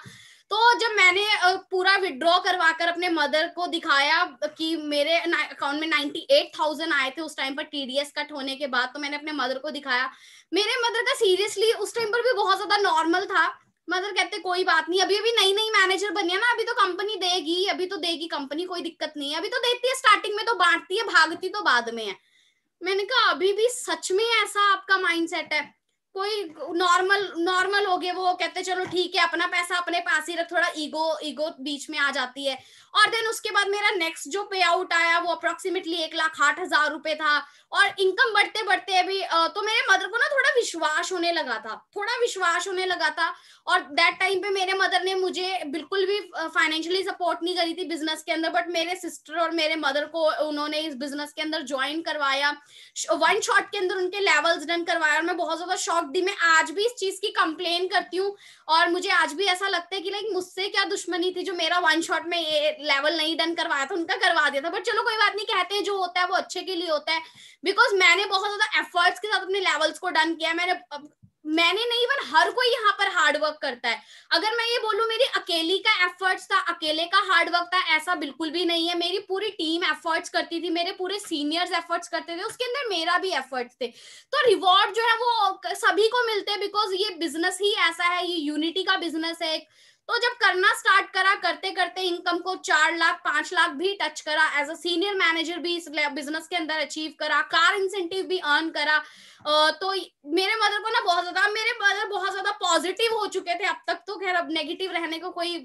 तो जब मैंने पूरा विड्रॉ करवा कर अपने मदर को दिखाया कि मेरे अकाउंट में नाइन्टी एट थाउजेंड आए थे उस टाइम पर टीडीएस कट होने के बाद तो मैंने अपने मदर को दिखाया मेरे मदर का सीरियसली उस टाइम पर भी बहुत ज्यादा नॉर्मल था मदर कहते कोई बात नहीं अभी अभी नई नई मैनेजर बनी है ना अभी तो कंपनी देगी अभी तो देगी कंपनी कोई दिक्कत नहीं है अभी तो देती है स्टार्टिंग में तो बांटती है भागती तो बाद में है मैंने कहा अभी भी सच में ऐसा आपका माइंडसेट है कोई नॉर्मल नॉर्मल हो गए वो कहते चलो ठीक है अपना पैसा अपने पास ही रख थोड़ा ईगो ईगो बीच में आ जाती है और देन उसके बाद मेरा नेक्स्ट जो पे आउट आया वो अप्रोक्सीमेटली एक लाख आठ हजार रुपए था और इनकम बढ़ते बढ़ते अभी तो मेरे मदर को ना थोड़ा विश्वास होने लगा था थोड़ा विश्वास होने लगा था और दैट टाइम पे मेरे मदर ने मुझे बिल्कुल भी फाइनेंशियली सपोर्ट नहीं करी थी बिजनेस के अंदर बट मेरे सिस्टर और मेरे मदर को उन्होंने इस बिजनेस के अंदर ज्वाइन करवाया वन शॉट के अंदर उनके लेवल्स डन करवाया और मैं बहुत ज्यादा शॉक दी मैं आज भी इस चीज की कंप्लेन करती हूँ और मुझे आज भी ऐसा लगता है कि लाइक मुझसे क्या दुश्मनी थी जो मेरा वन शॉट में ये लेवल नहीं डन करवाया था उनका करवा दिया था बट चलो कोई बात नहीं कहते हैं जो होता है वो अच्छे के लिए होता है बिकॉज मैंने बहुत ज्यादा एफर्ट्स के साथ अपने लेवल्स को डन किया मैंने मैंने नहीं इवन हर कोई यहाँ पर हार्ड वर्क करता है अगर मैं ये बोलू मेरी अकेली का एफर्ट्स था अकेले का हार्ड वर्क था ऐसा बिल्कुल भी नहीं है मेरी पूरी टीम एफर्ट्स करती थी मेरे पूरे सीनियर्स एफर्ट्स करते थे उसके अंदर मेरा भी एफर्ट्स थे तो रिवॉर्ड जो है वो सभी को मिलते हैं बिकॉज ये बिजनेस ही ऐसा है ये यूनिटी का बिजनेस है एक तो जब करना स्टार्ट करा करते करते इनकम को चार लाख पांच लाख भी टच करा एज अ सीनियर मैनेजर भी इस बिजनेस के अंदर अचीव करा कार इंसेंटिव भी अर्न करा तो मेरे मदर को ना बहुत ज्यादा मेरे मदर बहुत ज्यादा पॉजिटिव हो चुके थे अब तक तो खैर अब नेगेटिव रहने को कोई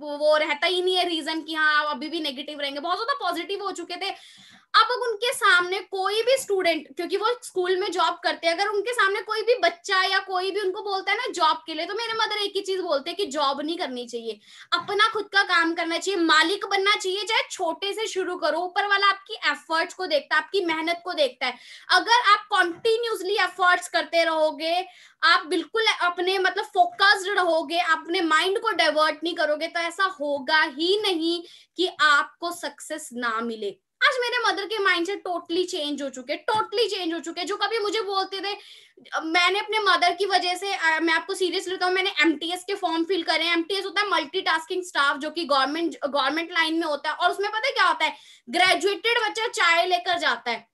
वो रहता ही नहीं है रीजन की हाँ अभी भी नेगेटिव रहेंगे बहुत ज्यादा पॉजिटिव हो चुके थे अब उनके सामने कोई भी स्टूडेंट क्योंकि वो स्कूल में जॉब करते हैं अगर उनके सामने कोई भी बच्चा या कोई भी उनको बोलता है ना जॉब के लिए तो मेरे मदर एक ही चीज बोलते हैं कि जॉब नहीं करनी चाहिए अपना खुद का काम करना चाहिए मालिक बनना चाहिए चाहे छोटे से शुरू करो ऊपर वाला आपकी एफर्ट्स को देखता है आपकी मेहनत को देखता है अगर आप कॉन्टिन्यूसली एफर्ट्स करते रहोगे आप बिल्कुल अपने मतलब फोकस्ड रहोगे अपने माइंड को डाइवर्ट नहीं करोगे तो ऐसा होगा ही नहीं कि आपको सक्सेस ना मिले आज मेरे मदर के माइंड से टोटली चेंज हो चुके टोटली चेंज हो चुके जो कभी मुझे बोलते थे मैंने अपने मदर की वजह से मैं आपको सीरियस लेता हूँ मैंने एम के फॉर्म फिल करे एम होता है मल्टी स्टाफ जो की गवर्नमेंट गवर्नमेंट लाइन में होता है और उसमें पता है क्या होता है ग्रेजुएटेड बच्चा चाय लेकर जाता है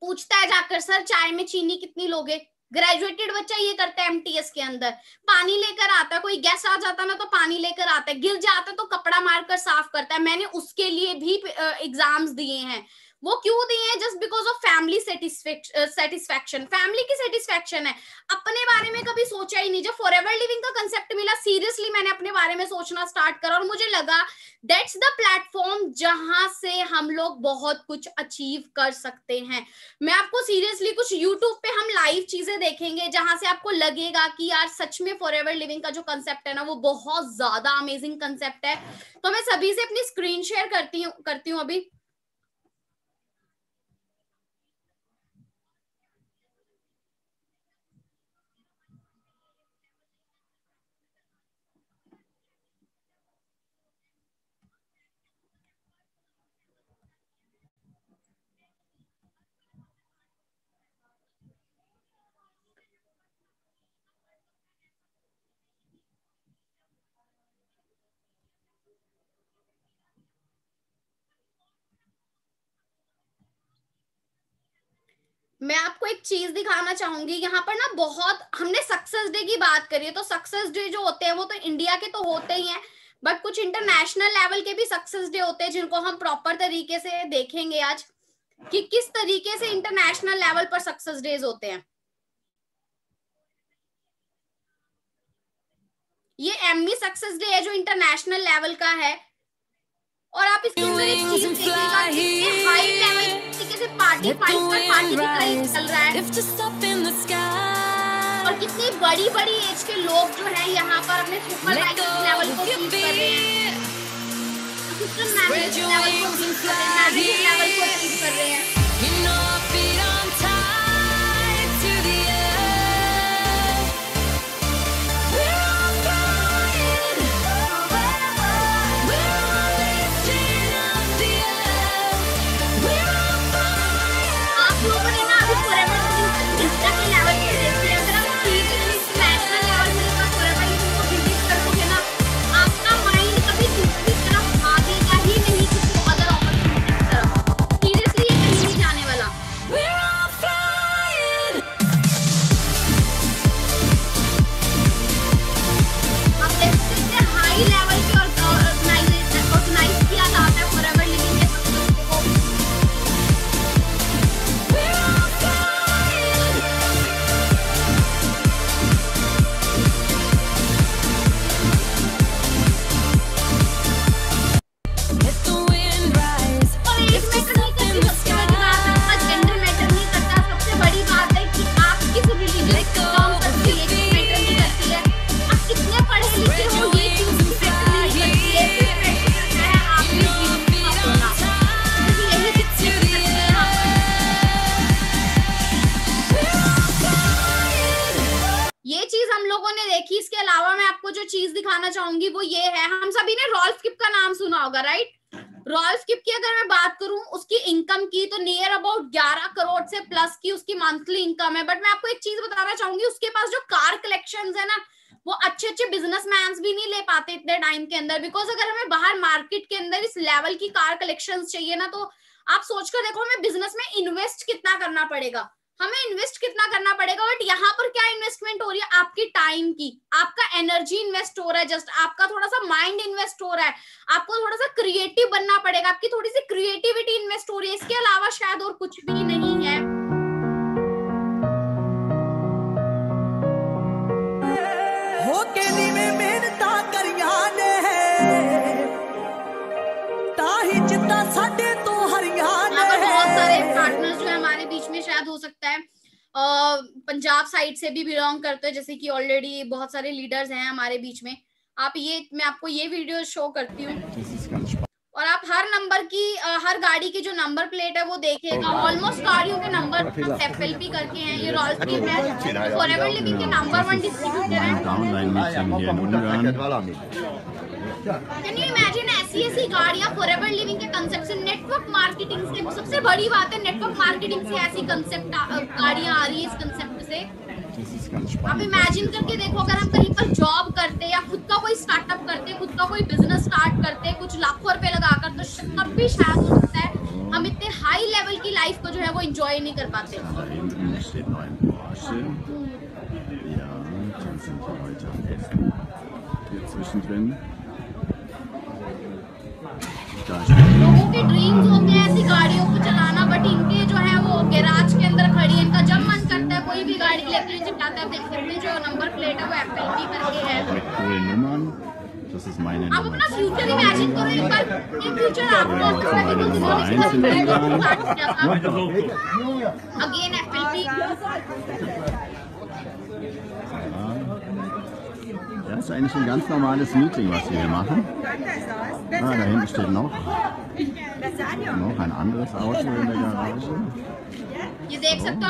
पूछता है जाकर सर चाय में चीनी कितनी लोगे ग्रेजुएटेड बच्चा ये करता है एमटीएस के अंदर पानी लेकर आता है कोई गैस आ जाता ना तो पानी लेकर आता है गिर जाता है तो कपड़ा मारकर साफ करता है मैंने उसके लिए भी एग्जाम्स दिए हैं वो क्यों दी है just because of family satisfaction family की सेटिस्फेक्शन है अपने बारे में कभी सोचा ही नहीं जब फॉर एवर लिविंग का कंसेप्ट मिला सीरियसली मैंने अपने बारे में सोचना स्टार्ट करा और मुझे लगा दैट्स द प्लेटफॉर्म जहां से हम लोग बहुत कुछ अचीव कर सकते हैं मैं आपको सीरियसली कुछ यूट्यूब पे हम लाइव चीजें देखेंगे जहां से आपको लगेगा कि यार सच में फॉर एवर लिविंग का जो कंसेप्ट है ना वो बहुत ज्यादा अमेजिंग कंसेप्ट है तो मैं सभी से अपनी स्क्रीन शेयर करती हूँ करती हूँ अभी मैं आपको एक चीज दिखाना चाहूंगी यहाँ पर ना बहुत हमने सक्सेस डे की बात करी है तो सक्सेस डे जो होते हैं वो तो इंडिया के तो होते ही हैं बट कुछ इंटरनेशनल लेवल के भी सक्सेस डे होते हैं जिनको हम प्रॉपर तरीके से देखेंगे आज कि किस तरीके से इंटरनेशनल लेवल पर सक्सेस डेज होते हैं ये एमवी सक्सेस डे है जो इंटरनेशनल लेवल का है और आप इसकी हाई लेवल तरीके से पार्टी फाइव पर पार्टी भी चल रहा है और कितनी बड़ी बड़ी एज के लोग जो है यहाँ पर अपने सुपर लेवल को कर रहे हैं लेवल को कर रहे हैं चीज दिखाना चाहूंगी वो ये है हम सभी ने रॉल्फ स्किप का नाम सुना होगा राइट रॉयल्स स्किप की अगर मैं बात करूं उसकी इनकम की तो नियर अबाउट 11 करोड़ से प्लस की उसकी मंथली इनकम है बट मैं आपको एक चीज बताना चाहूंगी उसके पास जो कार कलेक्शन है ना वो अच्छे अच्छे बिजनेसमैन भी नहीं ले पाते इतने टाइम के अंदर बिकॉज अगर हमें बाहर मार्केट के अंदर इस लेवल की कार कलेक्शन चाहिए ना तो आप सोचकर देखो हमें बिजनेस में इन्वेस्ट कितना करना पड़ेगा हमें इन्वेस्ट कितना करना पड़ेगा बट यहाँ पर क्या इन्वेस्टमेंट हो रही है आपकी टाइम की आपका एनर्जी इन्वेस्ट हो रहा है जस्ट आपका थोड़ा सा माइंड इन्वेस्ट हो रहा है आपको थोड़ा सा क्रिएटिव बनना पड़ेगा आपकी थोड़ी सी क्रिएटिविटी इन्वेस्ट हो रही है इसके अलावा शायद और कुछ भी नहीं शायद हो सकता है पंजाब साइड से भी बिलोंग करते हैं जैसे कि ऑलरेडी बहुत सारे लीडर्स हैं हमारे बीच में आप ये मैं आपको ये वीडियो शो करती हूँ और आप हर नंबर की हर गाड़ी की जो नंबर प्लेट है वो देखेगा ऑलमोस्ट गाड़ियों के नंबर एफ एल पी करके हैं ये रॉयल है फॉर एवर लिविंग के नंबर वन डिस्ट्रीब्यूटर है कैन यू इमेजिन ऐसी ऐसी फॉरएवर लिविंग के से नेटवर्क मार्केटिंग से सबसे बड़ी बात है नेटवर्क मार्केटिंग से ऐसी आ रही है इस से आप इमेजिन करके देखो अगर हम कहीं पर जॉब करते या खुद का कोई स्टार्टअप करते खुद का कोई बिजनेस स्टार्ट करते कुछ लाखों रुपए लगाकर तो तब भी शायद हो सकता है हम इतने हाई लेवल की लाइफ को जो है वो एंजॉय नहीं कर पाते विंग्स होते हैं ऐसी गाड़ियों को चलाना बट इनके जो है वो गैराज के अंदर खड़ी है इनका जब मन करता है कोई भी गाड़ी लेके चिपकाता है देख सकते हैं जो नंबर प्लेट है वो एप्पल की करके है This is mine and आप अपना फ्यूचर इमेजिन करो एक बार इन फ्यूचर आपको Das ist eigentlich ein ganz normales Meeting, was wir hier machen. Ah, da hinten steht noch, noch ein anderes Auto in der Garage. Also da kommt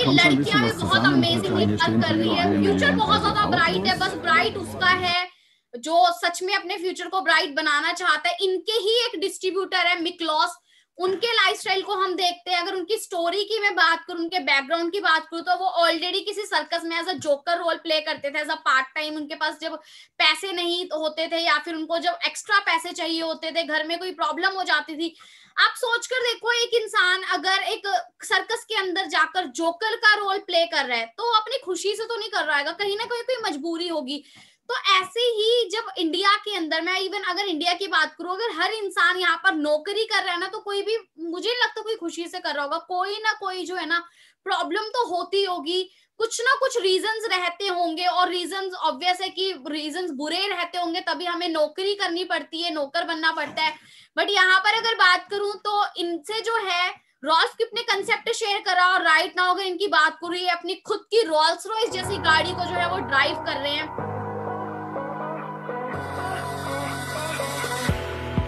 schon ein bisschen was zusammen. Level पर work कर रहे हैं अभी यानी कि लड़कियां बहुत जो सच में अपने फ्यूचर को ब्राइट बनाना चाहता है इनके ही एक डिस्ट्रीब्यूटर है मिकलॉस उनके लाइफस्टाइल को हम देखते हैं अगर उनकी स्टोरी की मैं बात करूं उनके बैकग्राउंड की बात करूं तो वो ऑलरेडी किसी सर्कस में as a joker role play करते थे एज अ पार्ट टाइम उनके पास जब पैसे नहीं होते थे या फिर उनको जब एक्स्ट्रा पैसे चाहिए होते थे घर में कोई प्रॉब्लम हो जाती थी आप सोच कर देखो एक इंसान अगर एक सर्कस के अंदर जाकर जोकर का रोल प्ले कर रहा है तो अपनी खुशी से तो नहीं कर रहा है कहीं ना कहीं कोई मजबूरी होगी तो ऐसे ही जब इंडिया के अंदर मैं इवन अगर इंडिया की बात करूं अगर हर इंसान यहाँ पर नौकरी कर रहा है ना तो कोई भी मुझे नहीं लगता कोई खुशी से कर रहा होगा कोई ना कोई जो है ना प्रॉब्लम तो होती होगी कुछ ना कुछ रीजंस रहते होंगे और रीजंस ऑब्वियस है कि रीजंस बुरे रहते होंगे तभी हमें नौकरी करनी पड़ती है नौकर बनना पड़ता है बट यहाँ पर अगर बात करूं तो इनसे जो है रॉल्स कितने कंसेप्ट शेयर करा और राइट नाउ अगर इनकी बात करूं ये अपनी खुद की रॉल्स रॉयस जैसी गाड़ी को जो है वो ड्राइव कर रहे हैं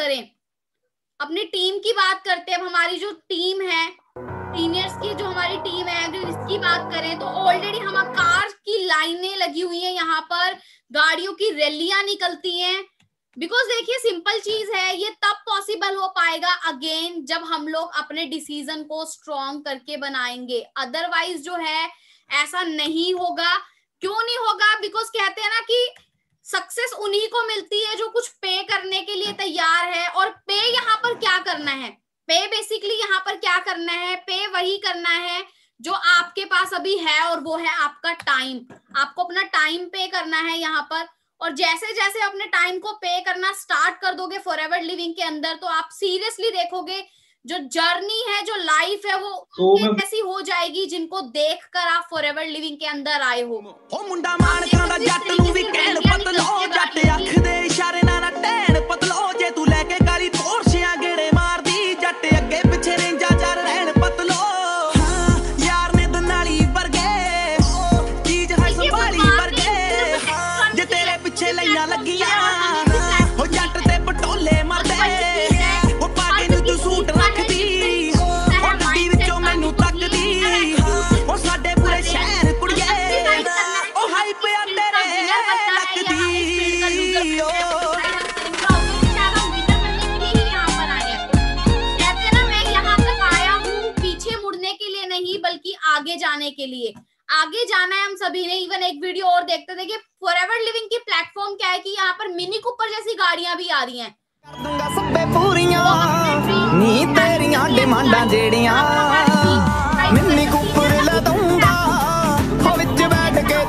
करें अपनी टीम की बात करते हैं अब हमारी जो टीम है सीनियर्स की जो हमारी टीम है अगर इसकी बात करें तो ऑलरेडी हम कार की लाइनें लगी हुई है यहाँ पर गाड़ियों की रैलियां निकलती हैं बिकॉज देखिए सिंपल चीज है ये तब पॉसिबल हो पाएगा अगेन जब हम लोग अपने डिसीजन को स्ट्रॉन्ग करके बनाएंगे अदरवाइज जो है ऐसा नहीं होगा क्यों नहीं होगा बिकॉज कहते हैं ना कि सक्सेस उन्हीं को मिलती है जो कुछ पे करने के लिए तैयार है और पे यहाँ पर क्या करना है पे बेसिकली यहाँ पर क्या करना है पे वही करना है जो आपके पास अभी है और वो है आपका टाइम आपको अपना टाइम पे करना है यहाँ पर और जैसे जैसे अपने टाइम को पे करना स्टार्ट कर दोगे फॉर एवर लिविंग के अंदर तो आप सीरियसली देखोगे जो जर्नी है जो लाइफ है वो तो कैसी हो जाएगी जिनको देख कर आप फॉर एवर लिविंग के अंदर आए हो मुंडा मार खांदा जੱਟ जाने के लिए आगे जाना है हम सभी ने इवन एक वीडियो और देखते थे कि फॉर एवर लिविंग की प्लेटफॉर्म क्या है कि यहाँ पर मिनी कूपर जैसी गाड़ियां भी आ रही हैं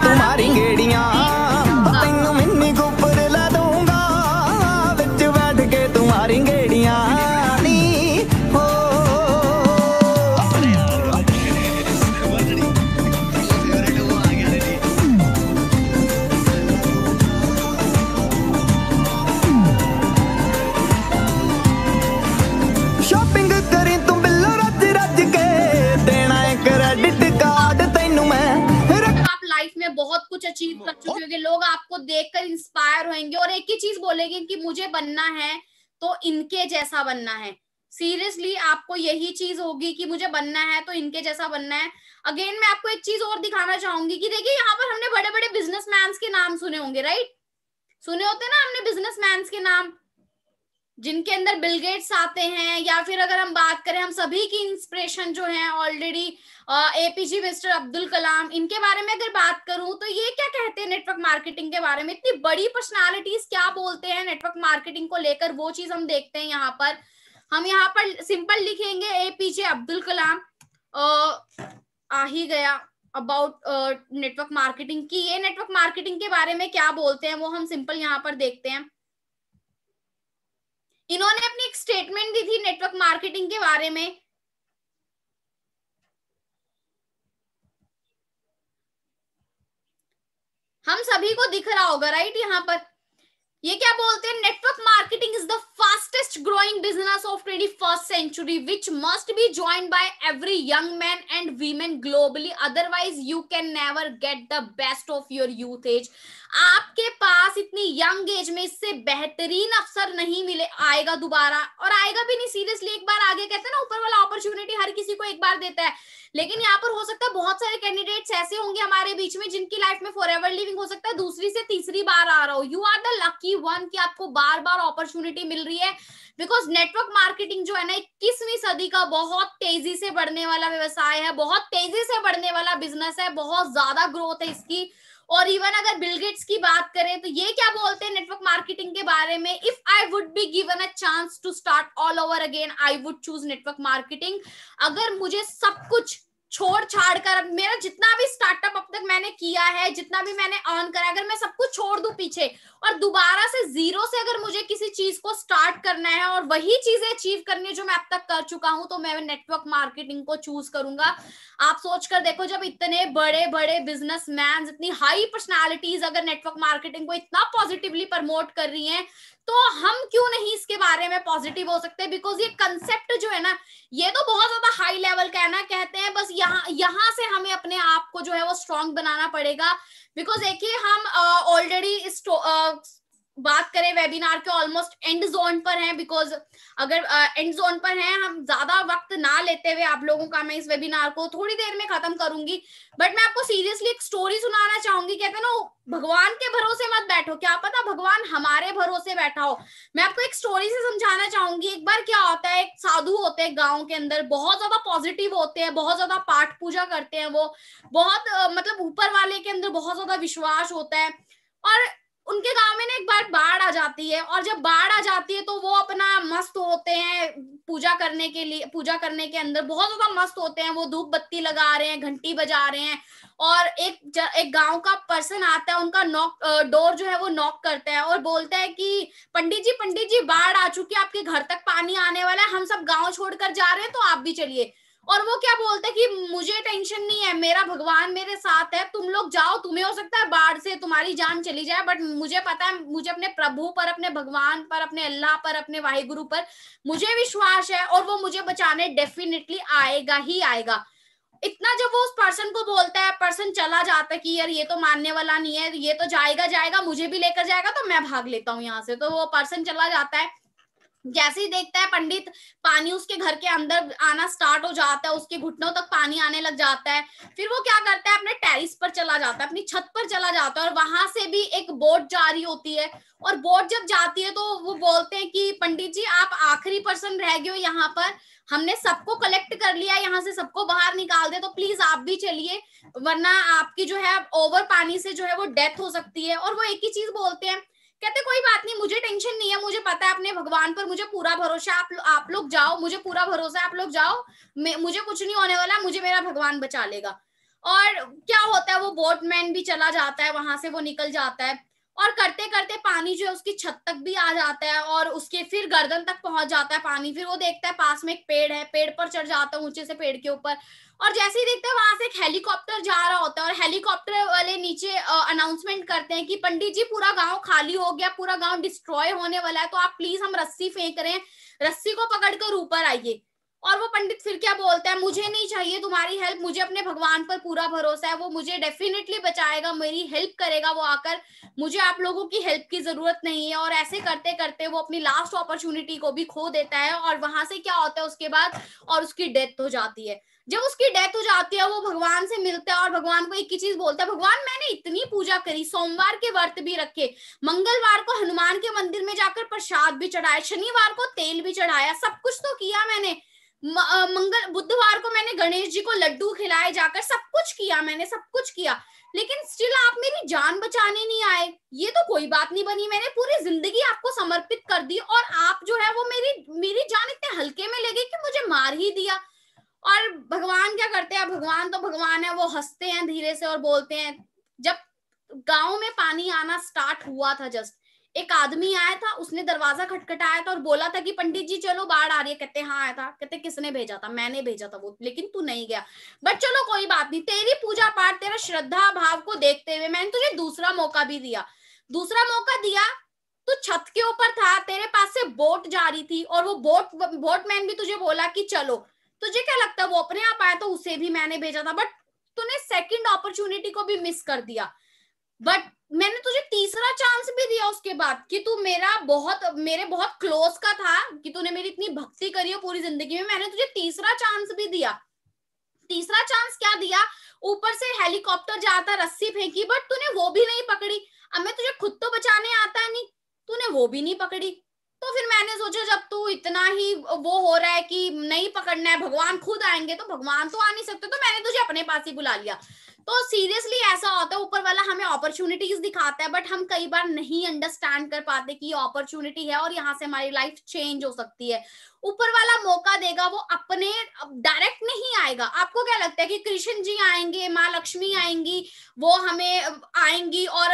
तुम्हारी गेड़ियां मिनी कूपर कुछ अचीव कर चुके होंगे लोग आपको देखकर इंस्पायर होंगे और एक ही चीज बोलेंगे कि मुझे बनना है तो इनके जैसा बनना है सीरियसली आपको यही चीज होगी कि मुझे बनना है तो इनके जैसा बनना है अगेन मैं आपको एक चीज और दिखाना चाहूंगी कि देखिए यहाँ पर हमने बड़े बड़े बिजनेसमैन के नाम सुने होंगे राइट सुने होते ना हमने बिजनेसमैन के नाम जिनके अंदर बिल गेट्स आते हैं या फिर अगर हम बात करें हम सभी की इंस्पिरेशन जो है already APJ Mister Abdul Kalam इनके बारे में अगर बात करूं तो ये क्या कहते हैं नेटवर्क मार्केटिंग के बारे में इतनी बड़ी पर्सनालिटीज क्या बोलते हैं नेटवर्क मार्केटिंग को लेकर वो चीज हम देखते हैं यहाँ पर हम यहाँ पर सिंपल लिखेंगे एपीजे अब्दुल कलाम आ ही गया अबाउट नेटवर्क मार्केटिंग की ये नेटवर्क मार्केटिंग के बारे में क्या बोलते हैं वो हम सिंपल यहाँ पर देखते हैं इन्होंने अपनी एक स्टेटमेंट दी थी नेटवर्क मार्केटिंग के बारे में हम सभी को दिख रहा होगा राइट यहां पर ये क्या बोलते हैं network marketing is the fastest growing business of twenty first century which must be join by every young man and women globally otherwise you can never get the best of your youth as आपके पास इतनी young age में इससे बेहतरीन अवसर नहीं मिले आएगा दोबारा और आएगा भी नहीं सीरियसली एक बार आगे कहते हैं ना ऊपर वाला अपॉर्चुनिटी हर किसी को एक बार देता है लेकिन यहाँ पर हो सकता है बहुत सारे कैंडिडेट्स ऐसे होंगे हमारे बीच में जिनकी लाइफ में फॉर एवर लिविंग हो सकता है दूसरी से तीसरी बार आ रहा हो you are the lucky one की आपको बार बार अपॉर्चुनिटी मिल रही है बिकॉज नेटवर्क मार्केटिंग जो है ना इक्कीसवीं सदी का बहुत तेजी से बढ़ने वाला व्यवसाय है बहुत तेजी से बढ़ने वाला बिजनेस है बहुत ज्यादा ग्रोथ है इसकी और इवन अगर बिलगेट्स की बात करें तो ये क्या बोलते हैं नेटवर्क मार्केटिंग के बारे में if I would be given a chance to start all over again I would choose network marketing अगर मुझे सब कुछ छोड़ छाड़ कर मेरा जितना भी स्टार्टअप अब तक मैंने किया है जितना भी मैंने अर्न करा अगर मैं सब कुछ छोड़ दू पीछे और दोबारा से जीरो से अगर मुझे किसी चीज को स्टार्ट करना है और वही चीजें अचीव करनी है जो मैं अब तक कर चुका हूं तो मैं नेटवर्क मार्केटिंग को चूज करूंगा आप सोच कर देखो जब इतने बड़े बड़े बिजनेस इतनी हाई पर्सनैलिटीज अगर नेटवर्क मार्केटिंग को इतना पॉजिटिवली प्रमोट कर रही है तो हम क्यों नहीं इसके बारे में पॉजिटिव हो सकते बिकॉज ये कंसेप्ट जो है ना ये तो बहुत ज्यादा हाई लेवल का है ना कहते हैं बस यहाँ यहाँ से हमें अपने आप को जो है वो स्ट्रांग बनाना पड़ेगा बिकॉज एक ही हम ऑलरेडी uh, बात करें वेबिनार के ऑलमोस्ट एंड जोन पर हैं बिकॉज अगर एंड uh, जोन पर हैं हम ज्यादा वक्त ना लेते हुए आप लोगों का मैं इस वेबिनार को थोड़ी देर में खत्म करूंगी बट मैं आपको सीरियसली एक स्टोरी सुनाना चाहूंगी कहते हैं ना भगवान के भरोसे मत बैठो क्या पता भगवान हमारे भरोसे बैठा हो मैं आपको एक स्टोरी से समझाना चाहूंगी एक बार क्या होता है एक साधु होते हैं गाँव के अंदर बहुत ज्यादा पॉजिटिव होते हैं बहुत ज्यादा पाठ पूजा करते हैं वो बहुत uh, मतलब ऊपर वाले के अंदर बहुत ज्यादा विश्वास होता है और उनके गांव में ना एक बार बाढ़ आ जाती है और जब बाढ़ आ जाती है तो वो अपना मस्त होते हैं पूजा करने के लिए पूजा करने के अंदर बहुत ज्यादा मस्त होते हैं वो धूप बत्ती लगा रहे हैं घंटी बजा रहे हैं और एक ज, एक गांव का पर्सन आता है उनका नॉक डोर जो है वो नॉक करता है और बोलता है कि पंडित जी पंडित जी बाढ़ आ चुकी है आपके घर तक पानी आने वाला है हम सब गाँव छोड़कर जा रहे हैं तो आप भी चलिए और वो क्या बोलते हैं कि मुझे टेंशन नहीं है मेरा भगवान मेरे साथ है तुम लोग जाओ तुम्हें हो सकता है बाढ़ से तुम्हारी जान चली जाए बट मुझे पता है मुझे अपने प्रभु पर अपने भगवान पर अपने अल्लाह पर अपने वाहिगुरु पर मुझे विश्वास है और वो मुझे बचाने डेफिनेटली आएगा ही आएगा इतना जब वो उस पर्सन को बोलता है पर्सन चला जाता है कि यार ये तो मानने वाला नहीं है ये तो जाएगा जाएगा मुझे भी लेकर जाएगा तो मैं भाग लेता हूँ यहाँ से तो वो पर्सन चला जाता है जैसे ही देखता है पंडित पानी उसके घर के अंदर आना स्टार्ट हो जाता है उसके घुटनों तक पानी आने लग जाता है फिर वो क्या करता है अपने टेरिस पर चला जाता है अपनी छत पर चला जाता है और वहां से भी एक बोट जा रही होती है और बोट जब जाती है तो वो बोलते हैं कि पंडित जी आप आखिरी पर्सन रह गए हो यहाँ पर हमने सबको कलेक्ट कर लिया यहाँ से सबको बाहर निकाल दे तो प्लीज आप भी चलिए वरना आपकी जो है ओवर पानी से जो है वो डेथ हो सकती है और वो एक ही चीज बोलते हैं कहते कोई बात नहीं मुझे टेंशन नहीं है मुझे पता है अपने भगवान पर मुझे पूरा भरोसा आप आप लोग जाओ मुझे पूरा भरोसा है आप लोग जाओ मुझे कुछ नहीं होने वाला मुझे मेरा भगवान बचा लेगा और क्या होता है वो बोटमैन भी चला जाता है वहां से वो निकल जाता है और करते करते पानी जो है उसकी छत तक भी आ जाता है और उसके फिर गर्दन तक पहुंच जाता है पानी फिर वो देखता है पास में एक पेड़ है पेड़ पर चढ़ जाता है ऊंचे से पेड़ के ऊपर और जैसे ही देखते हैं वहां से एक हेलीकॉप्टर जा रहा होता है और हेलीकॉप्टर वाले नीचे अनाउंसमेंट करते हैं कि पंडित जी पूरा गांव खाली हो गया पूरा गांव डिस्ट्रॉय होने वाला है तो आप प्लीज हम रस्सी फेंक रहे हैं रस्सी को पकड़कर ऊपर आइए और वो पंडित फिर क्या बोलता है मुझे नहीं चाहिए तुम्हारी हेल्प मुझे अपने भगवान पर पूरा भरोसा है वो मुझे डेफिनेटली बचाएगा मेरी हेल्प करेगा वो आकर मुझे आप लोगों की हेल्प की जरूरत नहीं है और ऐसे करते करते वो अपनी लास्ट अपॉर्चुनिटी को भी खो देता है और वहां से क्या होता है उसके बाद और उसकी डेथ हो जाती है जब उसकी डेथ हो जाती है वो भगवान से मिलता है और भगवान को एक ही चीज बोलता है भगवान मैंने इतनी पूजा करी सोमवार के व्रत भी रखे मंगलवार को हनुमान के मंदिर में जाकर प्रसाद भी चढ़ाया शनिवार को तेल भी चढ़ाया सब कुछ तो किया मैंने मंगल बुधवार को मैंने गणेश जी को लड्डू खिलाए जाकर सब कुछ किया मैंने सब कुछ किया लेकिन स्टिल आप मेरी जान बचाने नहीं आए ये तो कोई बात नहीं बनी मैंने पूरी जिंदगी आपको समर्पित कर दी और आप जो है वो मेरी मेरी जान इतने हल्के में लगी कि मुझे मार ही दिया और भगवान क्या करते हैं भगवान तो भगवान है वो हंसते हैं धीरे से और बोलते हैं जब गांव में पानी आना स्टार्ट हुआ था जस्ट एक आदमी आया था उसने दरवाजा खटखटाया था और बोला था कि पंडित जी चलो बाढ़ आ रही है कहते हाँ आया था कहते किसने भेजा था मैंने भेजा था वो लेकिन तू नहीं गया बट चलो कोई बात नहीं तेरी पूजा पाठ तेरा श्रद्धा भाव को देखते हुए मैंने तुझे दूसरा मौका भी दिया दूसरा मौका दिया तू छत के ऊपर था तेरे पास से बोट जा रही थी और वो बोट बोटमैन भी तुझे बोला कि चलो तुझे क्या लगता है वो अपने आप आया तो उसे भी मैंने भेजा था बट तूने सेकंड अपॉर्चुनिटी को भी मिस कर दिया बट मैंने तुझे तीसरा चांस भी दिया उसके बाद कि तू मेरा बहुत मेरे बहुत क्लोज का था कि तूने मेरी इतनी भक्ति करी हो पूरी जिंदगी में मैंने तुझे तीसरा चांस भी दिया तीसरा चांस क्या दिया ऊपर से हेलीकॉप्टर जाता रस्सी फेंकी बट तूने वो भी नहीं पकड़ी अब मैं तुझे खुद तो बचाने आता है नहीं तूने वो भी नहीं पकड़ी तो फिर मैंने सोचा जब तू इतना ही वो हो रहा है कि नहीं पकड़ना है भगवान खुद आएंगे तो भगवान तो आ नहीं सकते तो मैंने तुझे अपने पास ही बुला लिया तो सीरियसली ऐसा होता है ऊपर वाला हमें अपॉर्चुनिटीज दिखाता है बट हम कई बार नहीं अंडरस्टैंड कर पाते कि ये अपॉर्चुनिटी है और यहाँ से हमारी लाइफ चेंज हो सकती है ऊपर वाला मौका देगा वो अपने डायरेक्ट नहीं आएगा आपको क्या लगता है कि कृष्ण जी आएंगे माँ लक्ष्मी आएंगी वो हमें आएंगी और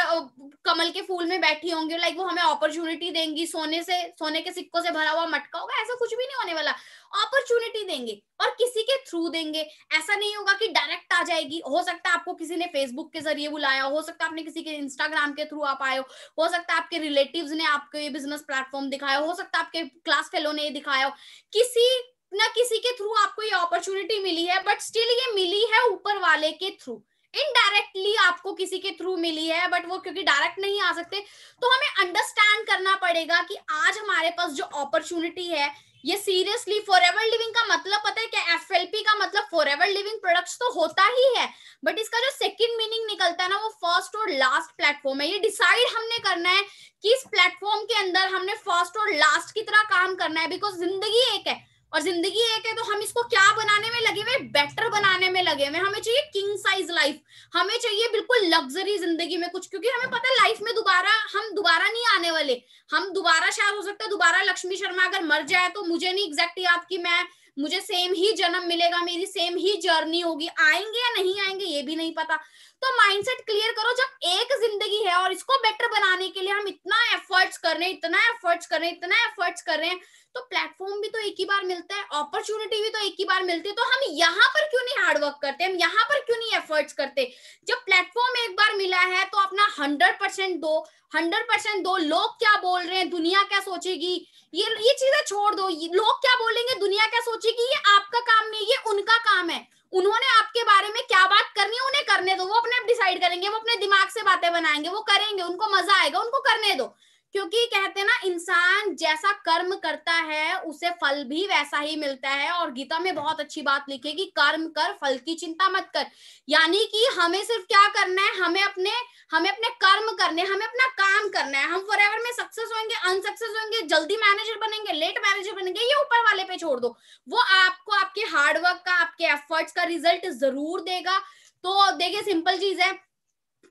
कमल के फूल में बैठी होंगी लाइक वो हमें अपॉर्चुनिटी देंगी सोने से सोने के सिक्कों से भरा हुआ मटका होगा ऐसा कुछ भी नहीं होने वाला अपॉर्चुनिटी देंगे और किसी के थ्रू देंगे ऐसा नहीं होगा कि डायरेक्ट आ जाएगी हो सकता है आपको किसी ने फेसबुक के जरिए बुलाया हो सकता है आपने किसी के इंस्टाग्राम के थ्रू आप आए हो हो सकता है आपके रिलेटिव ने आपको ये बिजनेस प्लेटफॉर्म दिखाया हो सकता है आपके क्लास फेलो ने ये दिखाया हो किसी ना किसी के थ्रू आपको ये अपॉर्चुनिटी मिली है बट स्टिल ये मिली है ऊपर वाले के थ्रू इनडायरेक्टली आपको किसी के थ्रू मिली है बट वो क्योंकि डायरेक्ट नहीं आ सकते तो हमें अंडरस्टैंड करना पड़ेगा कि आज हमारे पास जो अपॉर्चुनिटी है ये सीरियसली फॉर एवर लिविंग का मतलब पता है क्या एफ एल पी का मतलब फॉर एवर लिविंग प्रोडक्ट्स तो होता ही है बट इसका जो सेकेंड मीनिंग निकलता है ना वो फर्स्ट और लास्ट प्लेटफॉर्म है ये डिसाइड हमने करना है कि इस प्लेटफॉर्म के अंदर हमने फर्स्ट और लास्ट की तरह काम करना है बिकॉज जिंदगी एक है और जिंदगी एक है तो हम इसको क्या बनाने में लगे हुए बेटर बनाने में लगे हुए हमें चाहिए किंग साइज लाइफ हमें चाहिए बिल्कुल लग्जरी जिंदगी में कुछ क्योंकि हमें पता है लाइफ में दोबारा हम दोबारा नहीं आने वाले हम दोबारा शायद हो सकता है दोबारा लक्ष्मी शर्मा अगर मर जाए तो मुझे नहीं एग्जैक्ट याद कि मैं मुझे सेम ही जन्म मिलेगा मेरी सेम ही जर्नी होगी आएंगे या नहीं आएंगे ये भी नहीं पता तो माइंडसेट क्लियर करो जब एक जिंदगी है और इसको बेटर बनाने के लिए हम इतना एफर्ट्स कर रहे हैं इतना एफर्ट्स कर रहे हैं इतना एफर्ट्स कर रहे हैं तो प्लेटफॉर्म भी तो एक ही बार मिलता है अपॉर्चुनिटी भी तो एक ही बार मिलती है तो हम यहाँ पर क्यों नहीं हार्डवर्क करते हम यहाँ पर क्यों नहीं एफर्ट्स करते जब प्लेटफॉर्म एक बार मिला है तो अपना हंड्रेड परसेंट दो हंड्रेड परसेंट दो लोग क्या बोल रहे हैं दुनिया क्या सोचेगी ये ये चीजें छोड़ दो लोग क्या बोलेंगे दुनिया क्या सोचेगी ये आपका काम नहीं ये उनका काम है उन्होंने आपके बारे में क्या बात करनी है उन्हें करने दो वो अपने आप डिसाइड करेंगे वो अपने दिमाग से बातें बनाएंगे वो करेंगे उनको मजा आएगा उनको करने दो क्योंकि कहते हैं ना इंसान जैसा कर्म करता है उसे फल भी वैसा ही मिलता है और गीता में बहुत अच्छी बात लिखी है कि कर्म कर फल की चिंता मत कर यानी कि हमें सिर्फ क्या करना है हमें अपने हमें अपने कर्म करने हमें अपना काम करना है हम फॉर एवर में सक्सेस होंगे अनसक्सेस होंगे जल्दी मैनेजर बनेंगे लेट मैनेजर बनेंगे ये ऊपर वाले पे छोड़ दो वो आपको आपके हार्डवर्क का आपके एफर्ट्स का रिजल्ट जरूर देगा तो देखिए सिंपल चीज है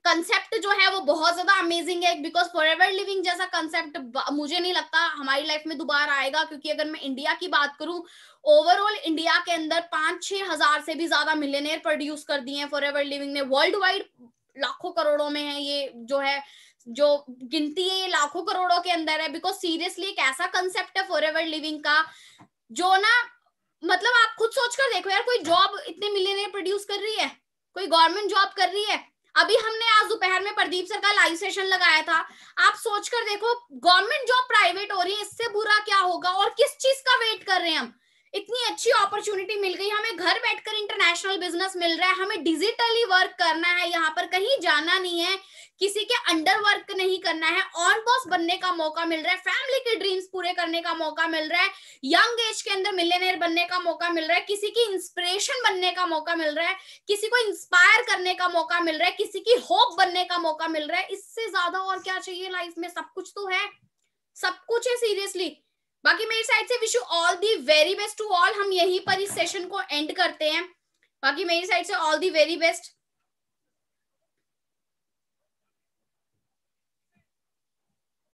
कंसेप्ट जो है वो बहुत ज्यादा अमेजिंग है बिकॉज फॉर एवर लिविंग जैसा कंसेप्ट मुझे नहीं लगता हमारी लाइफ में दोबारा आएगा क्योंकि अगर मैं इंडिया की बात करूं ओवरऑल इंडिया के अंदर पांच छह हजार से भी ज्यादा मिलेनियर प्रोड्यूस कर दिए हैं फॉर एवर लिविंग ने वर्ल्ड वाइड लाखों करोड़ों में है ये जो है जो गिनती है ये लाखों करोड़ों के अंदर है बिकॉज सीरियसली एक ऐसा कंसेप्ट है फॉर एवर लिविंग का जो ना मतलब आप खुद सोचकर देखो यार कोई जॉब इतने मिलेनियर प्रोड्यूस कर रही है कोई गवर्नमेंट जॉब कर रही है अभी हमने आज दोपहर में प्रदीप सर का लाइव सेशन लगाया था आप सोच कर देखो गवर्नमेंट जॉब प्राइवेट हो रही है इससे बुरा क्या होगा और किस चीज का वेट कर रहे हैं हम इतनी अच्छी अपॉर्चुनिटी मिल गई हमें घर बैठकर इंटरनेशनल बिजनेस मिल रहा है हमें डिजिटली वर्क करना है यहाँ पर कहीं जाना नहीं है किसी के अंडर वर्क नहीं करना है ऑन बॉस बनने का मौका मिल रहा है फैमिली के ड्रीम्स पूरे करने का मौका मिल रहा है यंग एज के अंदर मिलेनियर बनने का मौका मिल रहा है किसी की इंस्पिरेशन बनने का मौका मिल रहा है किसी को इंस्पायर करने का मौका मिल रहा है किसी की होप बनने का मौका मिल रहा है इससे ज्यादा और क्या चाहिए लाइफ में सब कुछ तो है सब कुछ है सीरियसली बाकी मेरी साइड से wish you all the very best to all हम यहीं पर इस सेशन को एंड करते हैं बाकी मेरी साइड से ऑल दी वेरी बेस्ट